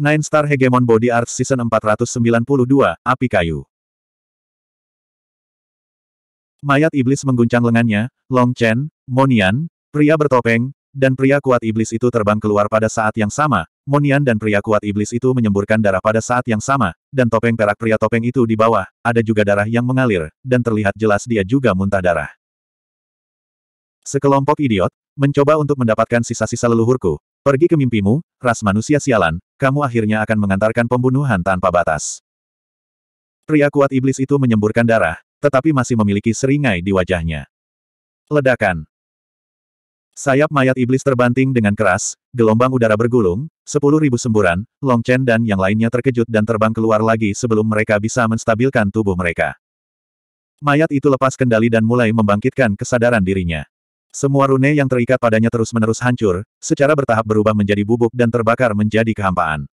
Nine Star Hegemon Body Art Season 492, Api Kayu. Mayat iblis mengguncang lengannya, Long Chen, Monian, pria bertopeng, dan pria kuat iblis itu terbang keluar pada saat yang sama, Monian dan pria kuat iblis itu menyemburkan darah pada saat yang sama, dan topeng perak pria topeng itu di bawah, ada juga darah yang mengalir, dan terlihat jelas dia juga muntah darah. Sekelompok idiot, mencoba untuk mendapatkan sisa-sisa leluhurku, pergi ke mimpimu, ras manusia sialan, kamu akhirnya akan mengantarkan pembunuhan tanpa batas. Pria kuat iblis itu menyemburkan darah, tetapi masih memiliki seringai di wajahnya. Ledakan. Sayap mayat iblis terbanting dengan keras, gelombang udara bergulung, sepuluh ribu semburan, Long Chen dan yang lainnya terkejut dan terbang keluar lagi sebelum mereka bisa menstabilkan tubuh mereka. Mayat itu lepas kendali dan mulai membangkitkan kesadaran dirinya. Semua rune yang terikat padanya terus-menerus hancur, secara bertahap berubah menjadi bubuk dan terbakar menjadi kehampaan.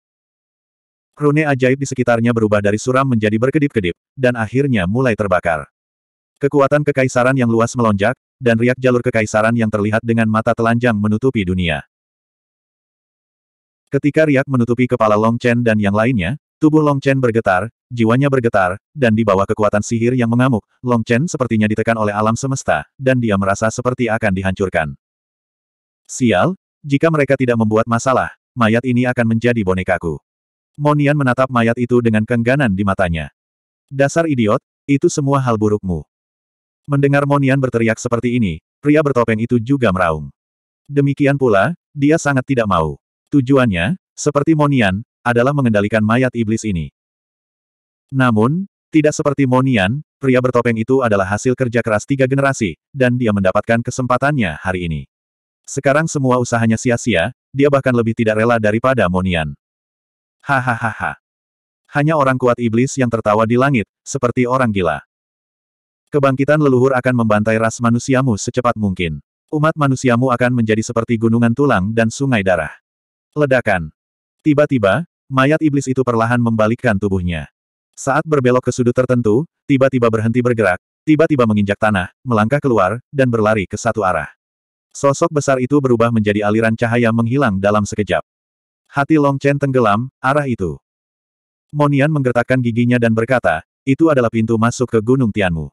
Rune ajaib di sekitarnya berubah dari suram menjadi berkedip-kedip, dan akhirnya mulai terbakar. Kekuatan kekaisaran yang luas melonjak, dan riak jalur kekaisaran yang terlihat dengan mata telanjang menutupi dunia. Ketika riak menutupi kepala Long Chen dan yang lainnya, tubuh Long Chen bergetar, Jiwanya bergetar, dan di bawah kekuatan sihir yang mengamuk, Long Chen sepertinya ditekan oleh alam semesta, dan dia merasa seperti akan dihancurkan. Sial, jika mereka tidak membuat masalah, mayat ini akan menjadi bonekaku. Monian menatap mayat itu dengan kengganan di matanya. Dasar idiot, itu semua hal burukmu. Mendengar Monian berteriak seperti ini, pria bertopeng itu juga meraung. Demikian pula, dia sangat tidak mau. Tujuannya, seperti Monian, adalah mengendalikan mayat iblis ini. Namun, tidak seperti Monian, pria bertopeng itu adalah hasil kerja keras tiga generasi, dan dia mendapatkan kesempatannya hari ini. Sekarang semua usahanya sia-sia, dia bahkan lebih tidak rela daripada Monian. Hahaha. Hanya orang kuat iblis yang tertawa di langit, seperti orang gila. Kebangkitan leluhur akan membantai ras manusiamu secepat mungkin. Umat manusiamu akan menjadi seperti gunungan tulang dan sungai darah. Ledakan. Tiba-tiba, mayat iblis itu perlahan membalikkan tubuhnya. Saat berbelok ke sudut tertentu, tiba-tiba berhenti bergerak, tiba-tiba menginjak tanah, melangkah keluar, dan berlari ke satu arah. Sosok besar itu berubah menjadi aliran cahaya menghilang dalam sekejap. Hati Long Chen tenggelam, arah itu. Monian menggertakkan giginya dan berkata, itu adalah pintu masuk ke Gunung Tianmu.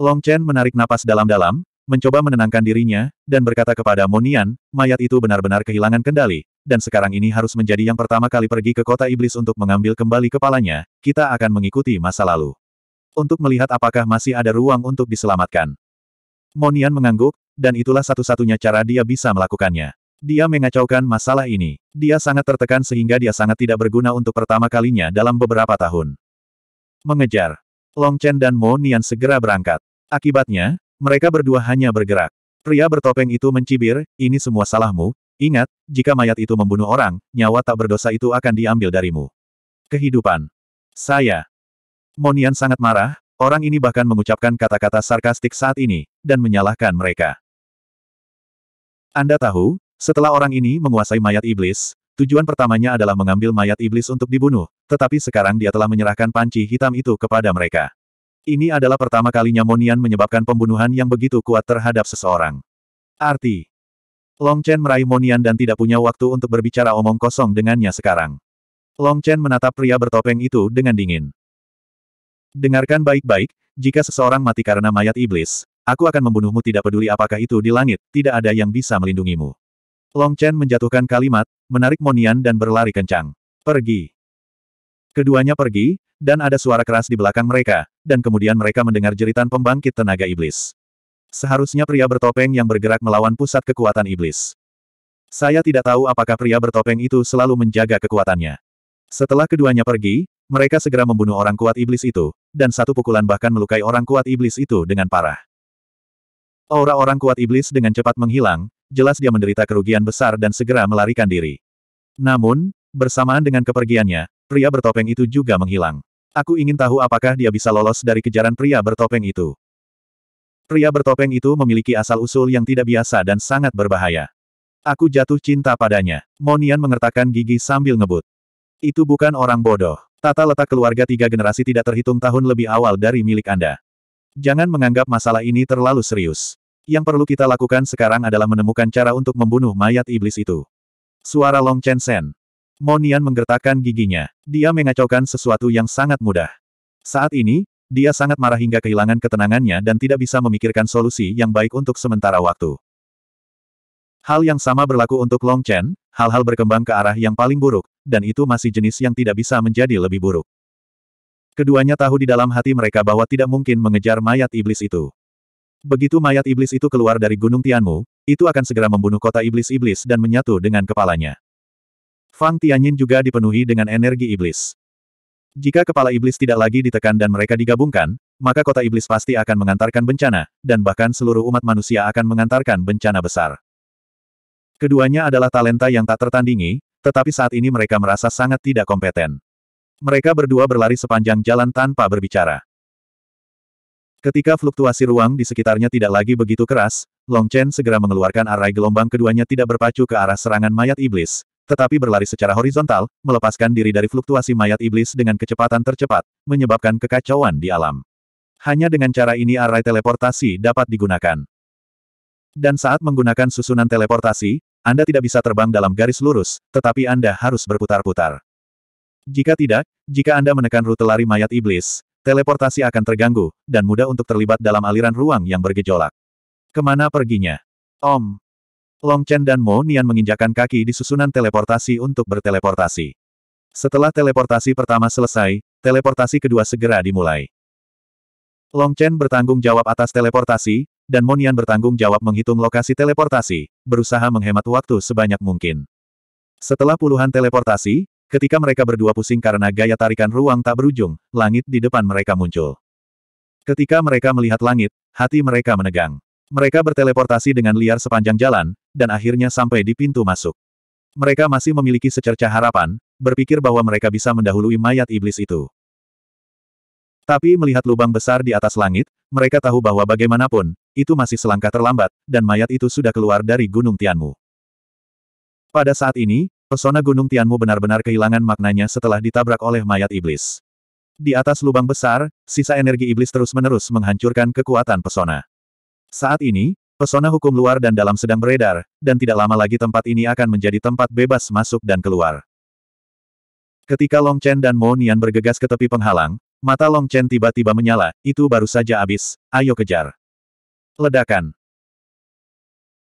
Long Chen menarik napas dalam-dalam, mencoba menenangkan dirinya, dan berkata kepada Monian, mayat itu benar-benar kehilangan kendali, dan sekarang ini harus menjadi yang pertama kali pergi ke kota iblis untuk mengambil kembali kepalanya, kita akan mengikuti masa lalu. Untuk melihat apakah masih ada ruang untuk diselamatkan. Monian mengangguk, dan itulah satu-satunya cara dia bisa melakukannya. Dia mengacaukan masalah ini. Dia sangat tertekan sehingga dia sangat tidak berguna untuk pertama kalinya dalam beberapa tahun. Mengejar. Long Chen dan Mo Nian segera berangkat. Akibatnya, mereka berdua hanya bergerak. Pria bertopeng itu mencibir, ini semua salahmu, Ingat, jika mayat itu membunuh orang, nyawa tak berdosa itu akan diambil darimu. Kehidupan. Saya. Monian sangat marah, orang ini bahkan mengucapkan kata-kata sarkastik saat ini, dan menyalahkan mereka. Anda tahu, setelah orang ini menguasai mayat iblis, tujuan pertamanya adalah mengambil mayat iblis untuk dibunuh, tetapi sekarang dia telah menyerahkan panci hitam itu kepada mereka. Ini adalah pertama kalinya Monian menyebabkan pembunuhan yang begitu kuat terhadap seseorang. Arti Long Chen meraih Monian dan tidak punya waktu untuk berbicara omong kosong dengannya sekarang. Long Chen menatap pria bertopeng itu dengan dingin. Dengarkan baik-baik, jika seseorang mati karena mayat iblis, aku akan membunuhmu tidak peduli apakah itu di langit, tidak ada yang bisa melindungimu. Long Chen menjatuhkan kalimat, menarik Monian dan berlari kencang. Pergi. Keduanya pergi, dan ada suara keras di belakang mereka, dan kemudian mereka mendengar jeritan pembangkit tenaga iblis. Seharusnya pria bertopeng yang bergerak melawan pusat kekuatan iblis. Saya tidak tahu apakah pria bertopeng itu selalu menjaga kekuatannya. Setelah keduanya pergi, mereka segera membunuh orang kuat iblis itu, dan satu pukulan bahkan melukai orang kuat iblis itu dengan parah. Aura orang kuat iblis dengan cepat menghilang, jelas dia menderita kerugian besar dan segera melarikan diri. Namun, bersamaan dengan kepergiannya, pria bertopeng itu juga menghilang. Aku ingin tahu apakah dia bisa lolos dari kejaran pria bertopeng itu. Pria bertopeng itu memiliki asal-usul yang tidak biasa dan sangat berbahaya. Aku jatuh cinta padanya. Monian mengertakkan gigi sambil ngebut. Itu bukan orang bodoh. Tata letak keluarga tiga generasi tidak terhitung tahun lebih awal dari milik Anda. Jangan menganggap masalah ini terlalu serius. Yang perlu kita lakukan sekarang adalah menemukan cara untuk membunuh mayat iblis itu. Suara Long Chen Sen. Monian menggertakkan giginya. Dia mengacaukan sesuatu yang sangat mudah. Saat ini, dia sangat marah hingga kehilangan ketenangannya dan tidak bisa memikirkan solusi yang baik untuk sementara waktu. Hal yang sama berlaku untuk Long Chen, hal-hal berkembang ke arah yang paling buruk, dan itu masih jenis yang tidak bisa menjadi lebih buruk. Keduanya tahu di dalam hati mereka bahwa tidak mungkin mengejar mayat iblis itu. Begitu mayat iblis itu keluar dari Gunung Tianmu, itu akan segera membunuh kota iblis-iblis dan menyatu dengan kepalanya. Fang Tianyin juga dipenuhi dengan energi iblis. Jika kepala iblis tidak lagi ditekan dan mereka digabungkan, maka kota iblis pasti akan mengantarkan bencana, dan bahkan seluruh umat manusia akan mengantarkan bencana besar. Keduanya adalah talenta yang tak tertandingi, tetapi saat ini mereka merasa sangat tidak kompeten. Mereka berdua berlari sepanjang jalan tanpa berbicara. Ketika fluktuasi ruang di sekitarnya tidak lagi begitu keras, Long Chen segera mengeluarkan arai gelombang keduanya tidak berpacu ke arah serangan mayat iblis, tetapi berlari secara horizontal, melepaskan diri dari fluktuasi mayat iblis dengan kecepatan tercepat, menyebabkan kekacauan di alam. Hanya dengan cara ini arai teleportasi dapat digunakan. Dan saat menggunakan susunan teleportasi, Anda tidak bisa terbang dalam garis lurus, tetapi Anda harus berputar-putar. Jika tidak, jika Anda menekan rute lari mayat iblis, teleportasi akan terganggu, dan mudah untuk terlibat dalam aliran ruang yang bergejolak. Kemana perginya? Om, Long Chen dan Mo Nian menginjakan kaki di susunan teleportasi untuk berteleportasi. Setelah teleportasi pertama selesai, teleportasi kedua segera dimulai. Long Chen bertanggung jawab atas teleportasi, dan Mo Nian bertanggung jawab menghitung lokasi teleportasi, berusaha menghemat waktu sebanyak mungkin. Setelah puluhan teleportasi, ketika mereka berdua pusing karena gaya tarikan ruang tak berujung, langit di depan mereka muncul. Ketika mereka melihat langit, hati mereka menegang. Mereka berteleportasi dengan liar sepanjang jalan, dan akhirnya sampai di pintu masuk. Mereka masih memiliki secerca harapan, berpikir bahwa mereka bisa mendahului mayat iblis itu. Tapi melihat lubang besar di atas langit, mereka tahu bahwa bagaimanapun, itu masih selangkah terlambat, dan mayat itu sudah keluar dari Gunung Tianmu. Pada saat ini, pesona Gunung Tianmu benar-benar kehilangan maknanya setelah ditabrak oleh mayat iblis. Di atas lubang besar, sisa energi iblis terus-menerus menghancurkan kekuatan pesona. Saat ini, pesona hukum luar dan dalam sedang beredar, dan tidak lama lagi tempat ini akan menjadi tempat bebas masuk dan keluar. Ketika Long Chen dan Mo Nian bergegas ke tepi penghalang, mata Long Chen tiba-tiba menyala, itu baru saja habis, ayo kejar. Ledakan.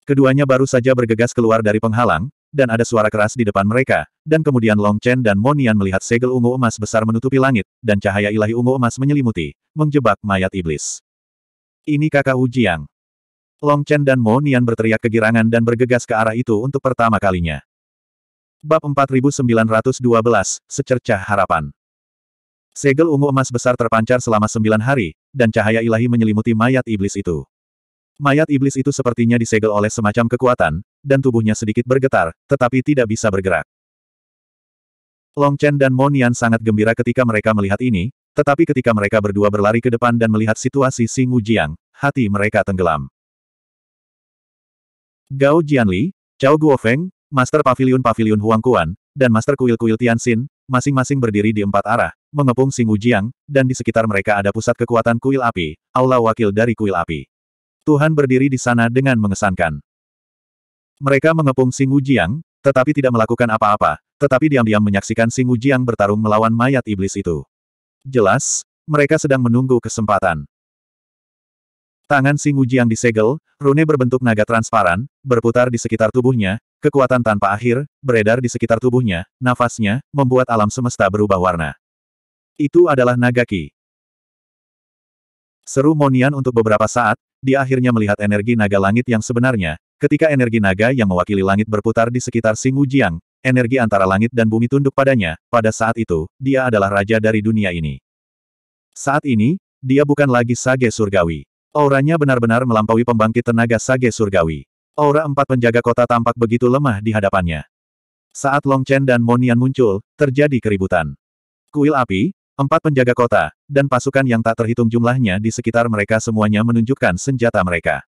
Keduanya baru saja bergegas keluar dari penghalang, dan ada suara keras di depan mereka, dan kemudian Long Chen dan Mo Nian melihat segel ungu emas besar menutupi langit, dan cahaya ilahi ungu emas menyelimuti, menjebak mayat iblis. Ini kakak Wu Jiang Long Chen dan Mo Nian berteriak kegirangan dan bergegas ke arah itu untuk pertama kalinya. Bab 4912, Secercah Harapan Segel ungu emas besar terpancar selama sembilan hari, dan cahaya ilahi menyelimuti mayat iblis itu. Mayat iblis itu sepertinya disegel oleh semacam kekuatan, dan tubuhnya sedikit bergetar, tetapi tidak bisa bergerak. Long Chen dan Mo Nian sangat gembira ketika mereka melihat ini, tetapi ketika mereka berdua berlari ke depan dan melihat situasi Singu Jiang, hati mereka tenggelam. Gao Jianli, Cao Guofeng, Master Pavilion Pavilion Huangkuan, dan Master Kuil Kuil Tianxin, masing-masing berdiri di empat arah, mengepung Sing Wujiang, dan di sekitar mereka ada pusat kekuatan kuil api, aula wakil dari kuil api. Tuhan berdiri di sana dengan mengesankan. Mereka mengepung Sing Wujiang, tetapi tidak melakukan apa-apa, tetapi diam-diam menyaksikan Sing Wujiang bertarung melawan mayat iblis itu. Jelas, mereka sedang menunggu kesempatan. Tangan Singu Jiang disegel, rune berbentuk naga transparan, berputar di sekitar tubuhnya, kekuatan tanpa akhir, beredar di sekitar tubuhnya, nafasnya, membuat alam semesta berubah warna. Itu adalah naga ki. Seru Monian untuk beberapa saat, dia akhirnya melihat energi naga langit yang sebenarnya, ketika energi naga yang mewakili langit berputar di sekitar Singu Jiang, energi antara langit dan bumi tunduk padanya, pada saat itu, dia adalah raja dari dunia ini. Saat ini, dia bukan lagi sage surgawi. Auranya benar-benar melampaui pembangkit tenaga sage surgawi. Aura empat penjaga kota tampak begitu lemah di hadapannya. Saat Long Chen dan Monian muncul, terjadi keributan. Kuil api, empat penjaga kota, dan pasukan yang tak terhitung jumlahnya di sekitar mereka semuanya menunjukkan senjata mereka.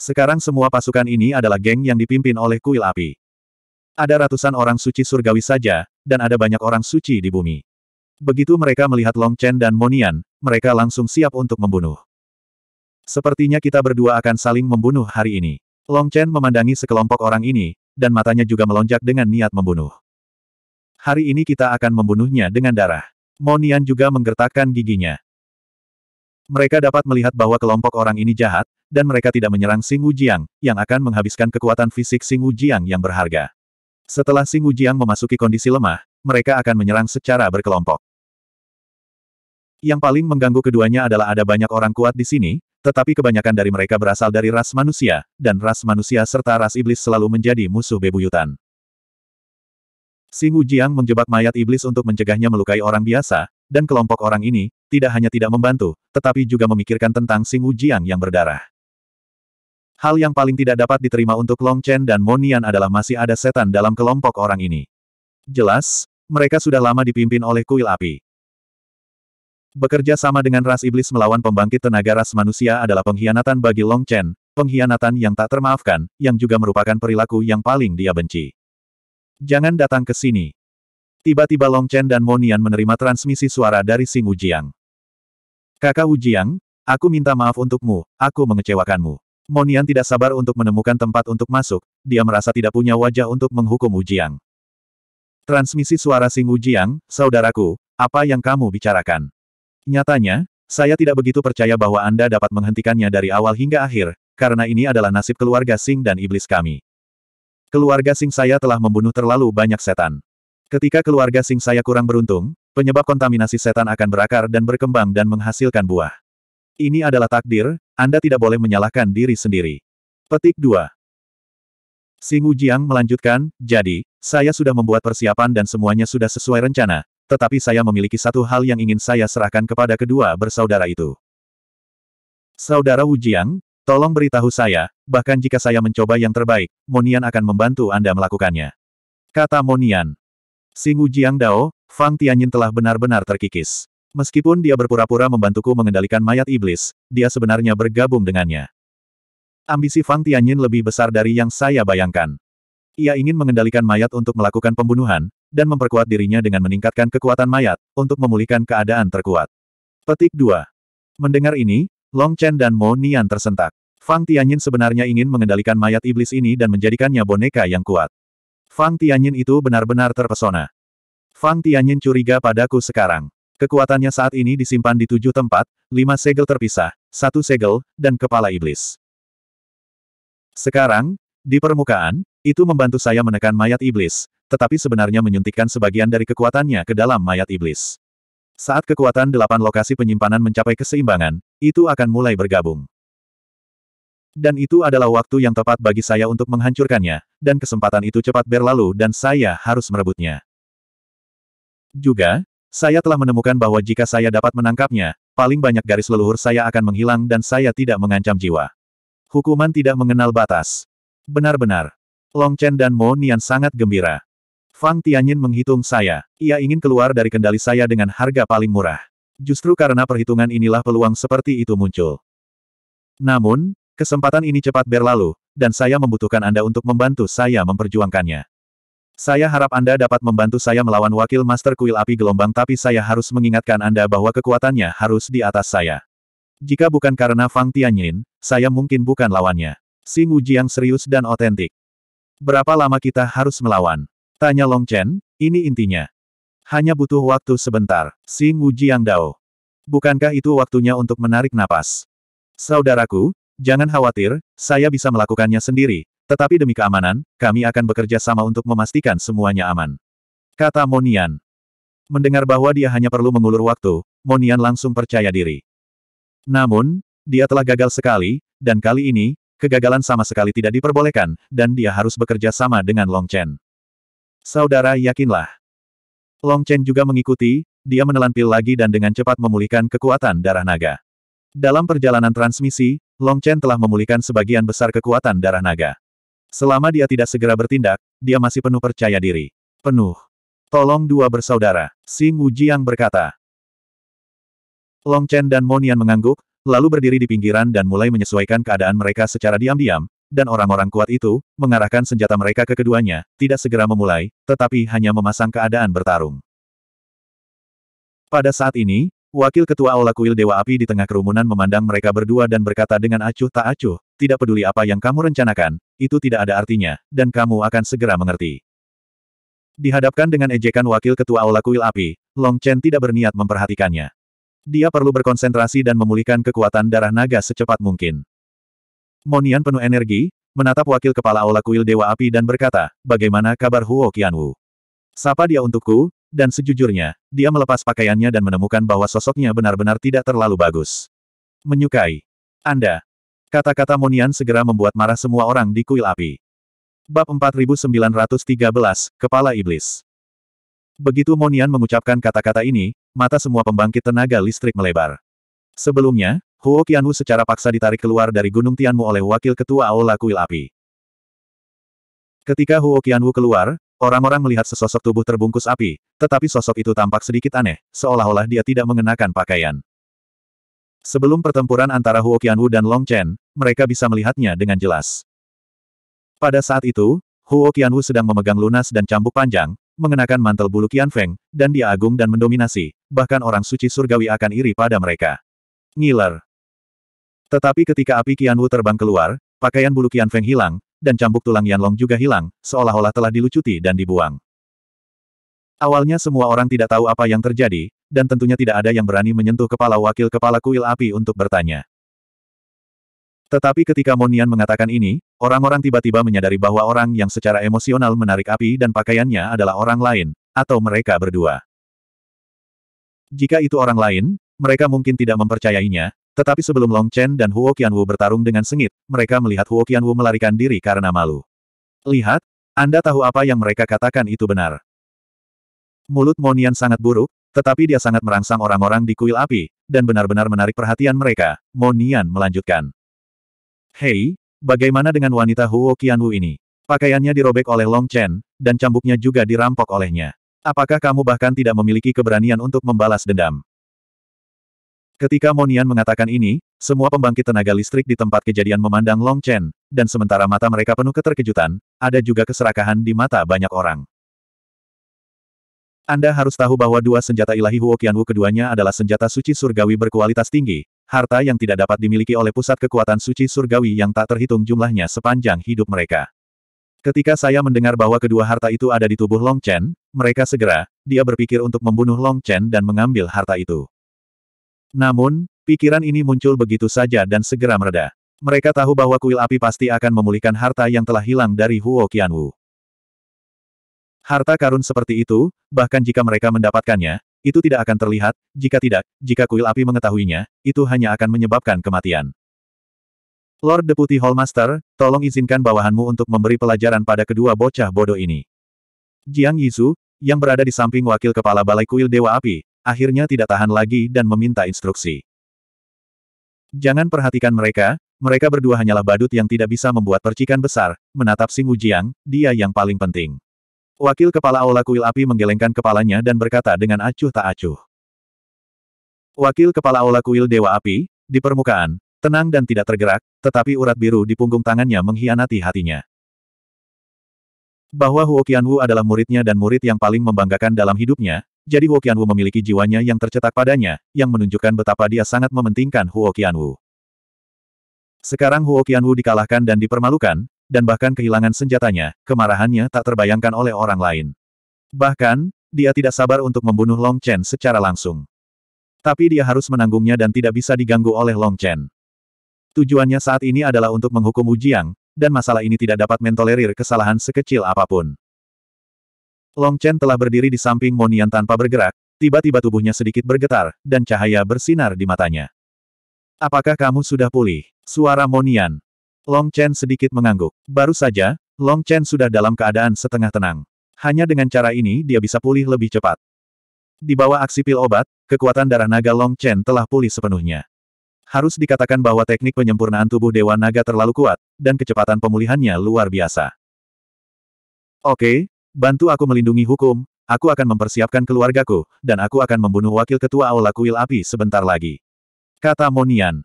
Sekarang semua pasukan ini adalah geng yang dipimpin oleh kuil api. Ada ratusan orang suci surgawi saja, dan ada banyak orang suci di bumi. Begitu mereka melihat Long Chen dan Monian, mereka langsung siap untuk membunuh. Sepertinya kita berdua akan saling membunuh hari ini. Long Chen memandangi sekelompok orang ini, dan matanya juga melonjak dengan niat membunuh. Hari ini kita akan membunuhnya dengan darah. Monian juga menggertakkan giginya. Mereka dapat melihat bahwa kelompok orang ini jahat, dan mereka tidak menyerang Sing Wujiang, yang akan menghabiskan kekuatan fisik Sing Wujiang yang berharga. Setelah Sing Wujiang memasuki kondisi lemah, mereka akan menyerang secara berkelompok. Yang paling mengganggu keduanya adalah ada banyak orang kuat di sini, tetapi kebanyakan dari mereka berasal dari ras manusia, dan ras manusia serta ras iblis selalu menjadi musuh bebuyutan. Singu Jiang menjebak mayat iblis untuk mencegahnya melukai orang biasa, dan kelompok orang ini, tidak hanya tidak membantu, tetapi juga memikirkan tentang Singu Jiang yang berdarah. Hal yang paling tidak dapat diterima untuk Long Chen dan Monian adalah masih ada setan dalam kelompok orang ini. Jelas, mereka sudah lama dipimpin oleh kuil api. Bekerja sama dengan ras iblis melawan pembangkit tenaga ras manusia adalah pengkhianatan bagi Long Chen, pengkhianatan yang tak termaafkan, yang juga merupakan perilaku yang paling dia benci. Jangan datang ke sini. Tiba-tiba Long Chen dan Monian menerima transmisi suara dari Sing Ujiang. Kakak Ujiang, aku minta maaf untukmu, aku mengecewakanmu. Monian tidak sabar untuk menemukan tempat untuk masuk, dia merasa tidak punya wajah untuk menghukum Ujiang. Transmisi suara Sing Ujiang, saudaraku, apa yang kamu bicarakan? Nyatanya, saya tidak begitu percaya bahwa Anda dapat menghentikannya dari awal hingga akhir, karena ini adalah nasib keluarga Sing dan iblis kami. Keluarga Sing saya telah membunuh terlalu banyak setan. Ketika keluarga Sing saya kurang beruntung, penyebab kontaminasi setan akan berakar dan berkembang dan menghasilkan buah. Ini adalah takdir, Anda tidak boleh menyalahkan diri sendiri. Petik 2. Sing Ujiang melanjutkan, jadi, saya sudah membuat persiapan dan semuanya sudah sesuai rencana, tetapi saya memiliki satu hal yang ingin saya serahkan kepada kedua bersaudara itu. Saudara Wu tolong beritahu saya, bahkan jika saya mencoba yang terbaik, Monian akan membantu Anda melakukannya. Kata Monian. Sing Jiang Dao, Fang Tianyin telah benar-benar terkikis. Meskipun dia berpura-pura membantuku mengendalikan mayat iblis, dia sebenarnya bergabung dengannya. Ambisi Fang Tianyin lebih besar dari yang saya bayangkan. Ia ingin mengendalikan mayat untuk melakukan pembunuhan, dan memperkuat dirinya dengan meningkatkan kekuatan mayat, untuk memulihkan keadaan terkuat. Petik 2. Mendengar ini, Long Chen dan Mo Nian tersentak. Fang Tianyin sebenarnya ingin mengendalikan mayat iblis ini dan menjadikannya boneka yang kuat. Fang Tianyin itu benar-benar terpesona. Fang Tianyin curiga padaku sekarang. Kekuatannya saat ini disimpan di tujuh tempat, lima segel terpisah, satu segel, dan kepala iblis. Sekarang, di permukaan, itu membantu saya menekan mayat iblis, tetapi sebenarnya menyuntikkan sebagian dari kekuatannya ke dalam mayat iblis. Saat kekuatan delapan lokasi penyimpanan mencapai keseimbangan, itu akan mulai bergabung. Dan itu adalah waktu yang tepat bagi saya untuk menghancurkannya, dan kesempatan itu cepat berlalu dan saya harus merebutnya. Juga, saya telah menemukan bahwa jika saya dapat menangkapnya, paling banyak garis leluhur saya akan menghilang dan saya tidak mengancam jiwa. Hukuman tidak mengenal batas. Benar-benar, Long Chen dan Mo Nian sangat gembira. Fang Tianyin menghitung saya. Ia ingin keluar dari kendali saya dengan harga paling murah. Justru karena perhitungan inilah peluang seperti itu muncul. Namun, kesempatan ini cepat berlalu, dan saya membutuhkan Anda untuk membantu saya memperjuangkannya. Saya harap Anda dapat membantu saya melawan wakil Master Kuil Api Gelombang tapi saya harus mengingatkan Anda bahwa kekuatannya harus di atas saya. Jika bukan karena Fang Tianyin, saya mungkin bukan lawannya. Sing Jiang serius dan otentik. Berapa lama kita harus melawan? Tanya Long Chen, ini intinya. Hanya butuh waktu sebentar, Xing Wujiang Dao. Bukankah itu waktunya untuk menarik napas? Saudaraku, jangan khawatir, saya bisa melakukannya sendiri, tetapi demi keamanan, kami akan bekerja sama untuk memastikan semuanya aman. Kata Monian. Mendengar bahwa dia hanya perlu mengulur waktu, Monian langsung percaya diri. Namun, dia telah gagal sekali, dan kali ini, kegagalan sama sekali tidak diperbolehkan, dan dia harus bekerja sama dengan Long Chen. Saudara yakinlah. Long Chen juga mengikuti, dia menelan pil lagi dan dengan cepat memulihkan kekuatan darah naga. Dalam perjalanan transmisi, Long Chen telah memulihkan sebagian besar kekuatan darah naga. Selama dia tidak segera bertindak, dia masih penuh percaya diri. Penuh. Tolong dua bersaudara, Sing Wujiang berkata. Long Chen dan Monian mengangguk, lalu berdiri di pinggiran dan mulai menyesuaikan keadaan mereka secara diam-diam, dan orang-orang kuat itu, mengarahkan senjata mereka ke keduanya, tidak segera memulai, tetapi hanya memasang keadaan bertarung. Pada saat ini, Wakil Ketua Aula Kuil Dewa Api di tengah kerumunan memandang mereka berdua dan berkata dengan acuh tak acuh, tidak peduli apa yang kamu rencanakan, itu tidak ada artinya, dan kamu akan segera mengerti. Dihadapkan dengan ejekan Wakil Ketua Aula Kuil Api, Long Chen tidak berniat memperhatikannya. Dia perlu berkonsentrasi dan memulihkan kekuatan darah naga secepat mungkin. Monian penuh energi, menatap wakil kepala Aula Kuil Dewa Api dan berkata, bagaimana kabar Huo Qianwu? Sapa dia untukku, dan sejujurnya, dia melepas pakaiannya dan menemukan bahwa sosoknya benar-benar tidak terlalu bagus. Menyukai. Anda. Kata-kata Monian segera membuat marah semua orang di kuil api. Bab 4913, Kepala Iblis. Begitu Monian mengucapkan kata-kata ini, mata semua pembangkit tenaga listrik melebar. Sebelumnya, Huo Qianwu secara paksa ditarik keluar dari Gunung Tianmu oleh Wakil Ketua Aula Kuil Api. Ketika Huo Qianwu keluar, orang-orang melihat sesosok tubuh terbungkus api, tetapi sosok itu tampak sedikit aneh, seolah-olah dia tidak mengenakan pakaian. Sebelum pertempuran antara Huo Qianwu dan Long Chen, mereka bisa melihatnya dengan jelas. Pada saat itu, Huo Qianwu sedang memegang lunas dan cambuk panjang, mengenakan mantel bulu Qian Feng, dan dia agung dan mendominasi, bahkan orang suci surgawi akan iri pada mereka. Ngiler. Tetapi ketika api Qian Wu terbang keluar, pakaian bulu Qian Feng hilang, dan cambuk tulang Yan Long juga hilang, seolah-olah telah dilucuti dan dibuang. Awalnya semua orang tidak tahu apa yang terjadi, dan tentunya tidak ada yang berani menyentuh kepala wakil kepala kuil api untuk bertanya. Tetapi ketika Monian mengatakan ini, orang-orang tiba-tiba menyadari bahwa orang yang secara emosional menarik api dan pakaiannya adalah orang lain, atau mereka berdua. Jika itu orang lain, mereka mungkin tidak mempercayainya, tetapi sebelum Long Chen dan Huo Qianwu bertarung dengan sengit, mereka melihat Huo Qianwu melarikan diri karena malu. Lihat, Anda tahu apa yang mereka katakan itu benar. Mulut Monian sangat buruk, tetapi dia sangat merangsang orang-orang di kuil api, dan benar-benar menarik perhatian mereka, Monian melanjutkan. Hei, bagaimana dengan wanita Huo Qianwu ini? Pakaiannya dirobek oleh Long Chen, dan cambuknya juga dirampok olehnya. Apakah kamu bahkan tidak memiliki keberanian untuk membalas dendam? Ketika Monian mengatakan ini, semua pembangkit tenaga listrik di tempat kejadian memandang Long Chen, dan sementara mata mereka penuh keterkejutan, ada juga keserakahan di mata banyak orang. Anda harus tahu bahwa dua senjata ilahi Huo Qianwu keduanya adalah senjata suci surgawi berkualitas tinggi, harta yang tidak dapat dimiliki oleh pusat kekuatan suci surgawi yang tak terhitung jumlahnya sepanjang hidup mereka. Ketika saya mendengar bahwa kedua harta itu ada di tubuh Long Chen, mereka segera, dia berpikir untuk membunuh Long Chen dan mengambil harta itu. Namun, pikiran ini muncul begitu saja dan segera mereda. Mereka tahu bahwa kuil api pasti akan memulihkan harta yang telah hilang dari Huo Qianwu. Harta karun seperti itu, bahkan jika mereka mendapatkannya, itu tidak akan terlihat, jika tidak, jika kuil api mengetahuinya, itu hanya akan menyebabkan kematian. Lord Deputy Hallmaster, tolong izinkan bawahanmu untuk memberi pelajaran pada kedua bocah bodoh ini. Jiang Yizu, yang berada di samping wakil kepala balai kuil Dewa Api, akhirnya tidak tahan lagi dan meminta instruksi. Jangan perhatikan mereka, mereka berdua hanyalah badut yang tidak bisa membuat percikan besar, menatap Singu Jiang, dia yang paling penting. Wakil Kepala Aula Kuil Api menggelengkan kepalanya dan berkata dengan acuh tak acuh. Wakil Kepala Aula Kuil Dewa Api, di permukaan, tenang dan tidak tergerak, tetapi urat biru di punggung tangannya mengkhianati hatinya. Bahwa Huo Qianwu adalah muridnya dan murid yang paling membanggakan dalam hidupnya, jadi Huo Qianwu memiliki jiwanya yang tercetak padanya, yang menunjukkan betapa dia sangat mementingkan Huo Qianwu. Sekarang Huo Qianwu dikalahkan dan dipermalukan, dan bahkan kehilangan senjatanya, kemarahannya tak terbayangkan oleh orang lain. Bahkan, dia tidak sabar untuk membunuh Long Chen secara langsung. Tapi dia harus menanggungnya dan tidak bisa diganggu oleh Long Chen. Tujuannya saat ini adalah untuk menghukum Ujiang, dan masalah ini tidak dapat mentolerir kesalahan sekecil apapun. Long Chen telah berdiri di samping Monian tanpa bergerak, tiba-tiba tubuhnya sedikit bergetar, dan cahaya bersinar di matanya. Apakah kamu sudah pulih? Suara Monian, Long Chen sedikit mengangguk. Baru saja, Long Chen sudah dalam keadaan setengah tenang. Hanya dengan cara ini dia bisa pulih lebih cepat. Di bawah aksi pil obat, kekuatan darah naga Long Chen telah pulih sepenuhnya. Harus dikatakan bahwa teknik penyempurnaan tubuh Dewa Naga terlalu kuat, dan kecepatan pemulihannya luar biasa. Oke, bantu aku melindungi hukum, aku akan mempersiapkan keluargaku, dan aku akan membunuh wakil ketua Aula Kuil Api sebentar lagi. Kata Monian.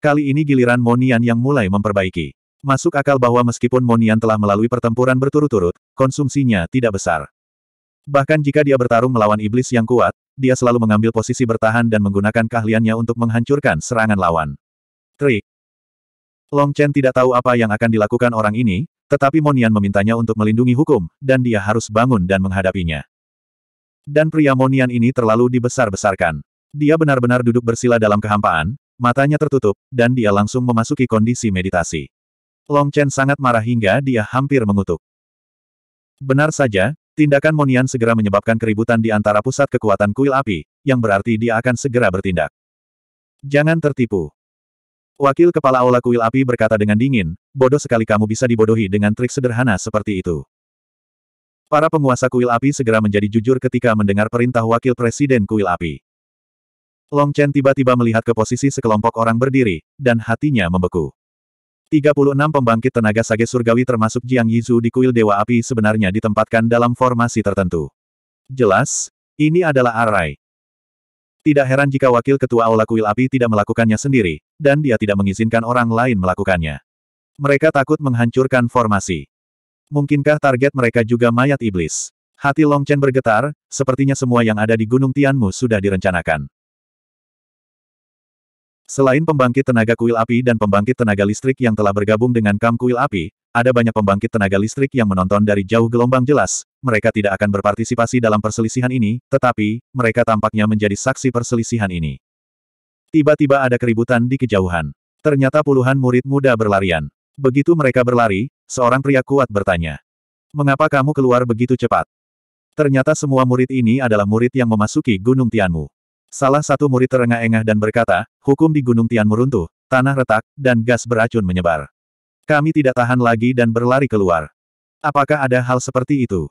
Kali ini giliran Monian yang mulai memperbaiki. Masuk akal bahwa meskipun Monian telah melalui pertempuran berturut-turut, konsumsinya tidak besar. Bahkan jika dia bertarung melawan iblis yang kuat, dia selalu mengambil posisi bertahan dan menggunakan keahliannya untuk menghancurkan serangan lawan. Trik. Long Chen tidak tahu apa yang akan dilakukan orang ini, tetapi Monian memintanya untuk melindungi hukum, dan dia harus bangun dan menghadapinya. Dan pria Monian ini terlalu dibesar-besarkan. Dia benar-benar duduk bersila dalam kehampaan, matanya tertutup, dan dia langsung memasuki kondisi meditasi. Long Chen sangat marah hingga dia hampir mengutuk. Benar saja, tindakan Monian segera menyebabkan keributan di antara pusat kekuatan kuil api, yang berarti dia akan segera bertindak. Jangan tertipu. Wakil Kepala Aula Kuil Api berkata dengan dingin, bodoh sekali kamu bisa dibodohi dengan trik sederhana seperti itu. Para penguasa kuil api segera menjadi jujur ketika mendengar perintah wakil presiden kuil api. Long Chen tiba-tiba melihat ke posisi sekelompok orang berdiri, dan hatinya membeku. 36 pembangkit tenaga sage surgawi termasuk Jiang Yizu di kuil Dewa Api sebenarnya ditempatkan dalam formasi tertentu. Jelas, ini adalah arai. Tidak heran jika wakil ketua aula kuil api tidak melakukannya sendiri, dan dia tidak mengizinkan orang lain melakukannya. Mereka takut menghancurkan formasi. Mungkinkah target mereka juga mayat iblis? Hati Long Chen bergetar, sepertinya semua yang ada di Gunung Tianmu sudah direncanakan. Selain pembangkit tenaga kuil api dan pembangkit tenaga listrik yang telah bergabung dengan Kam kuil api, ada banyak pembangkit tenaga listrik yang menonton dari jauh gelombang jelas, mereka tidak akan berpartisipasi dalam perselisihan ini, tetapi, mereka tampaknya menjadi saksi perselisihan ini. Tiba-tiba ada keributan di kejauhan. Ternyata puluhan murid muda berlarian. Begitu mereka berlari, seorang pria kuat bertanya. Mengapa kamu keluar begitu cepat? Ternyata semua murid ini adalah murid yang memasuki Gunung Tianmu. Salah satu murid terengah-engah dan berkata, hukum di Gunung Tian meruntuh, tanah retak, dan gas beracun menyebar. Kami tidak tahan lagi dan berlari keluar. Apakah ada hal seperti itu?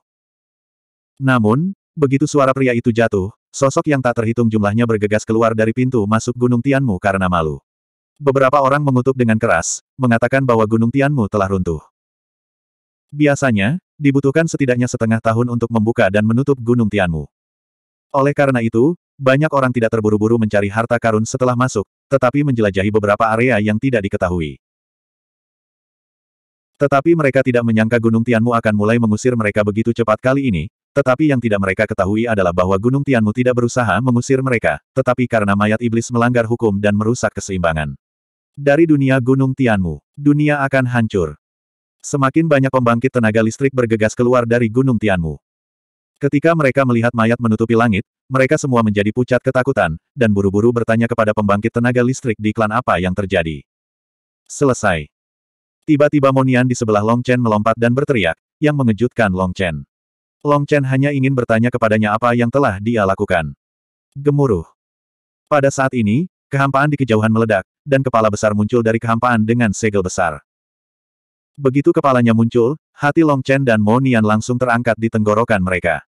Namun, begitu suara pria itu jatuh, sosok yang tak terhitung jumlahnya bergegas keluar dari pintu masuk Gunung Tianmu karena malu. Beberapa orang mengutuk dengan keras, mengatakan bahwa Gunung Tianmu telah runtuh. Biasanya, dibutuhkan setidaknya setengah tahun untuk membuka dan menutup Gunung Tianmu. Oleh karena itu, banyak orang tidak terburu-buru mencari harta karun setelah masuk, tetapi menjelajahi beberapa area yang tidak diketahui. Tetapi mereka tidak menyangka Gunung Tianmu akan mulai mengusir mereka begitu cepat kali ini, tetapi yang tidak mereka ketahui adalah bahwa Gunung Tianmu tidak berusaha mengusir mereka, tetapi karena mayat iblis melanggar hukum dan merusak keseimbangan. Dari dunia Gunung Tianmu, dunia akan hancur. Semakin banyak pembangkit tenaga listrik bergegas keluar dari Gunung Tianmu. Ketika mereka melihat mayat menutupi langit, mereka semua menjadi pucat ketakutan, dan buru-buru bertanya kepada pembangkit tenaga listrik di klan apa yang terjadi. Selesai. Tiba-tiba Monian di sebelah Long Chen melompat dan berteriak, yang mengejutkan Long Chen. Long Chen hanya ingin bertanya kepadanya apa yang telah dia lakukan. Gemuruh. Pada saat ini, kehampaan di kejauhan meledak, dan kepala besar muncul dari kehampaan dengan segel besar. Begitu kepalanya muncul, hati Long Chen dan Monian langsung terangkat di tenggorokan mereka.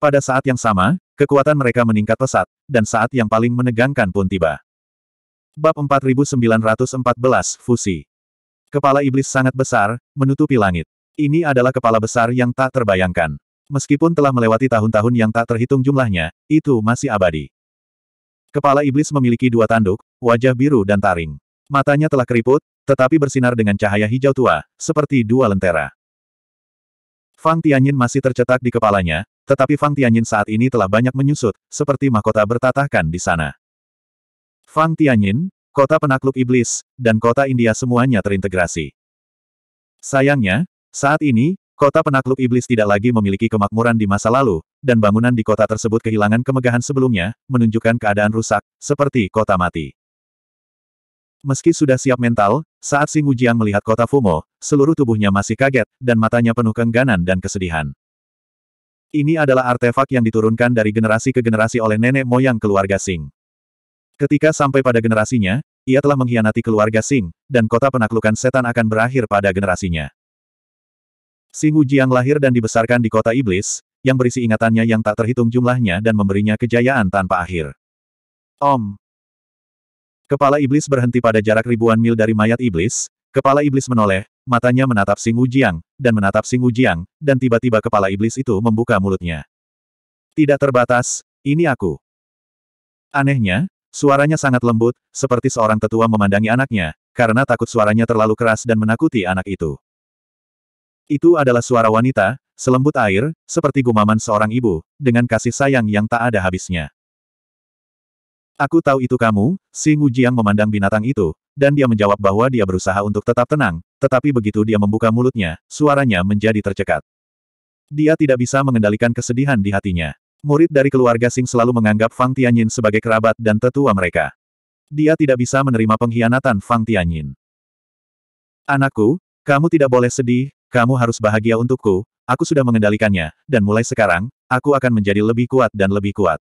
Pada saat yang sama, kekuatan mereka meningkat pesat, dan saat yang paling menegangkan pun tiba. Bab 4914 Fusi Kepala iblis sangat besar, menutupi langit. Ini adalah kepala besar yang tak terbayangkan. Meskipun telah melewati tahun-tahun yang tak terhitung jumlahnya, itu masih abadi. Kepala iblis memiliki dua tanduk, wajah biru dan taring. Matanya telah keriput, tetapi bersinar dengan cahaya hijau tua, seperti dua lentera. Fang Tianyin masih tercetak di kepalanya, tetapi Fang Tianyin saat ini telah banyak menyusut, seperti mahkota bertatahkan di sana. Fang Tianyin, kota penakluk iblis, dan kota India semuanya terintegrasi. Sayangnya, saat ini, kota penakluk iblis tidak lagi memiliki kemakmuran di masa lalu, dan bangunan di kota tersebut kehilangan kemegahan sebelumnya, menunjukkan keadaan rusak, seperti kota mati. Meski sudah siap mental, saat Sing Wujiang melihat kota Fumo, seluruh tubuhnya masih kaget, dan matanya penuh keengganan dan kesedihan. Ini adalah artefak yang diturunkan dari generasi ke generasi oleh nenek moyang keluarga Sing. Ketika sampai pada generasinya, ia telah mengkhianati keluarga Sing, dan kota penaklukan setan akan berakhir pada generasinya. Sing Wujiang lahir dan dibesarkan di kota iblis, yang berisi ingatannya yang tak terhitung jumlahnya dan memberinya kejayaan tanpa akhir. Om. Kepala iblis berhenti pada jarak ribuan mil dari mayat iblis, kepala iblis menoleh, matanya menatap Singu Jiang, dan menatap Singu Jiang, dan tiba-tiba kepala iblis itu membuka mulutnya. Tidak terbatas, ini aku. Anehnya, suaranya sangat lembut, seperti seorang tetua memandangi anaknya, karena takut suaranya terlalu keras dan menakuti anak itu. Itu adalah suara wanita, selembut air, seperti gumaman seorang ibu, dengan kasih sayang yang tak ada habisnya. Aku tahu itu kamu, Singu Wujiang memandang binatang itu, dan dia menjawab bahwa dia berusaha untuk tetap tenang, tetapi begitu dia membuka mulutnya, suaranya menjadi tercekat. Dia tidak bisa mengendalikan kesedihan di hatinya. Murid dari keluarga Sing selalu menganggap Fang Tianyin sebagai kerabat dan tetua mereka. Dia tidak bisa menerima pengkhianatan Fang Tianyin. Anakku, kamu tidak boleh sedih, kamu harus bahagia untukku, aku sudah mengendalikannya, dan mulai sekarang, aku akan menjadi lebih kuat dan lebih kuat.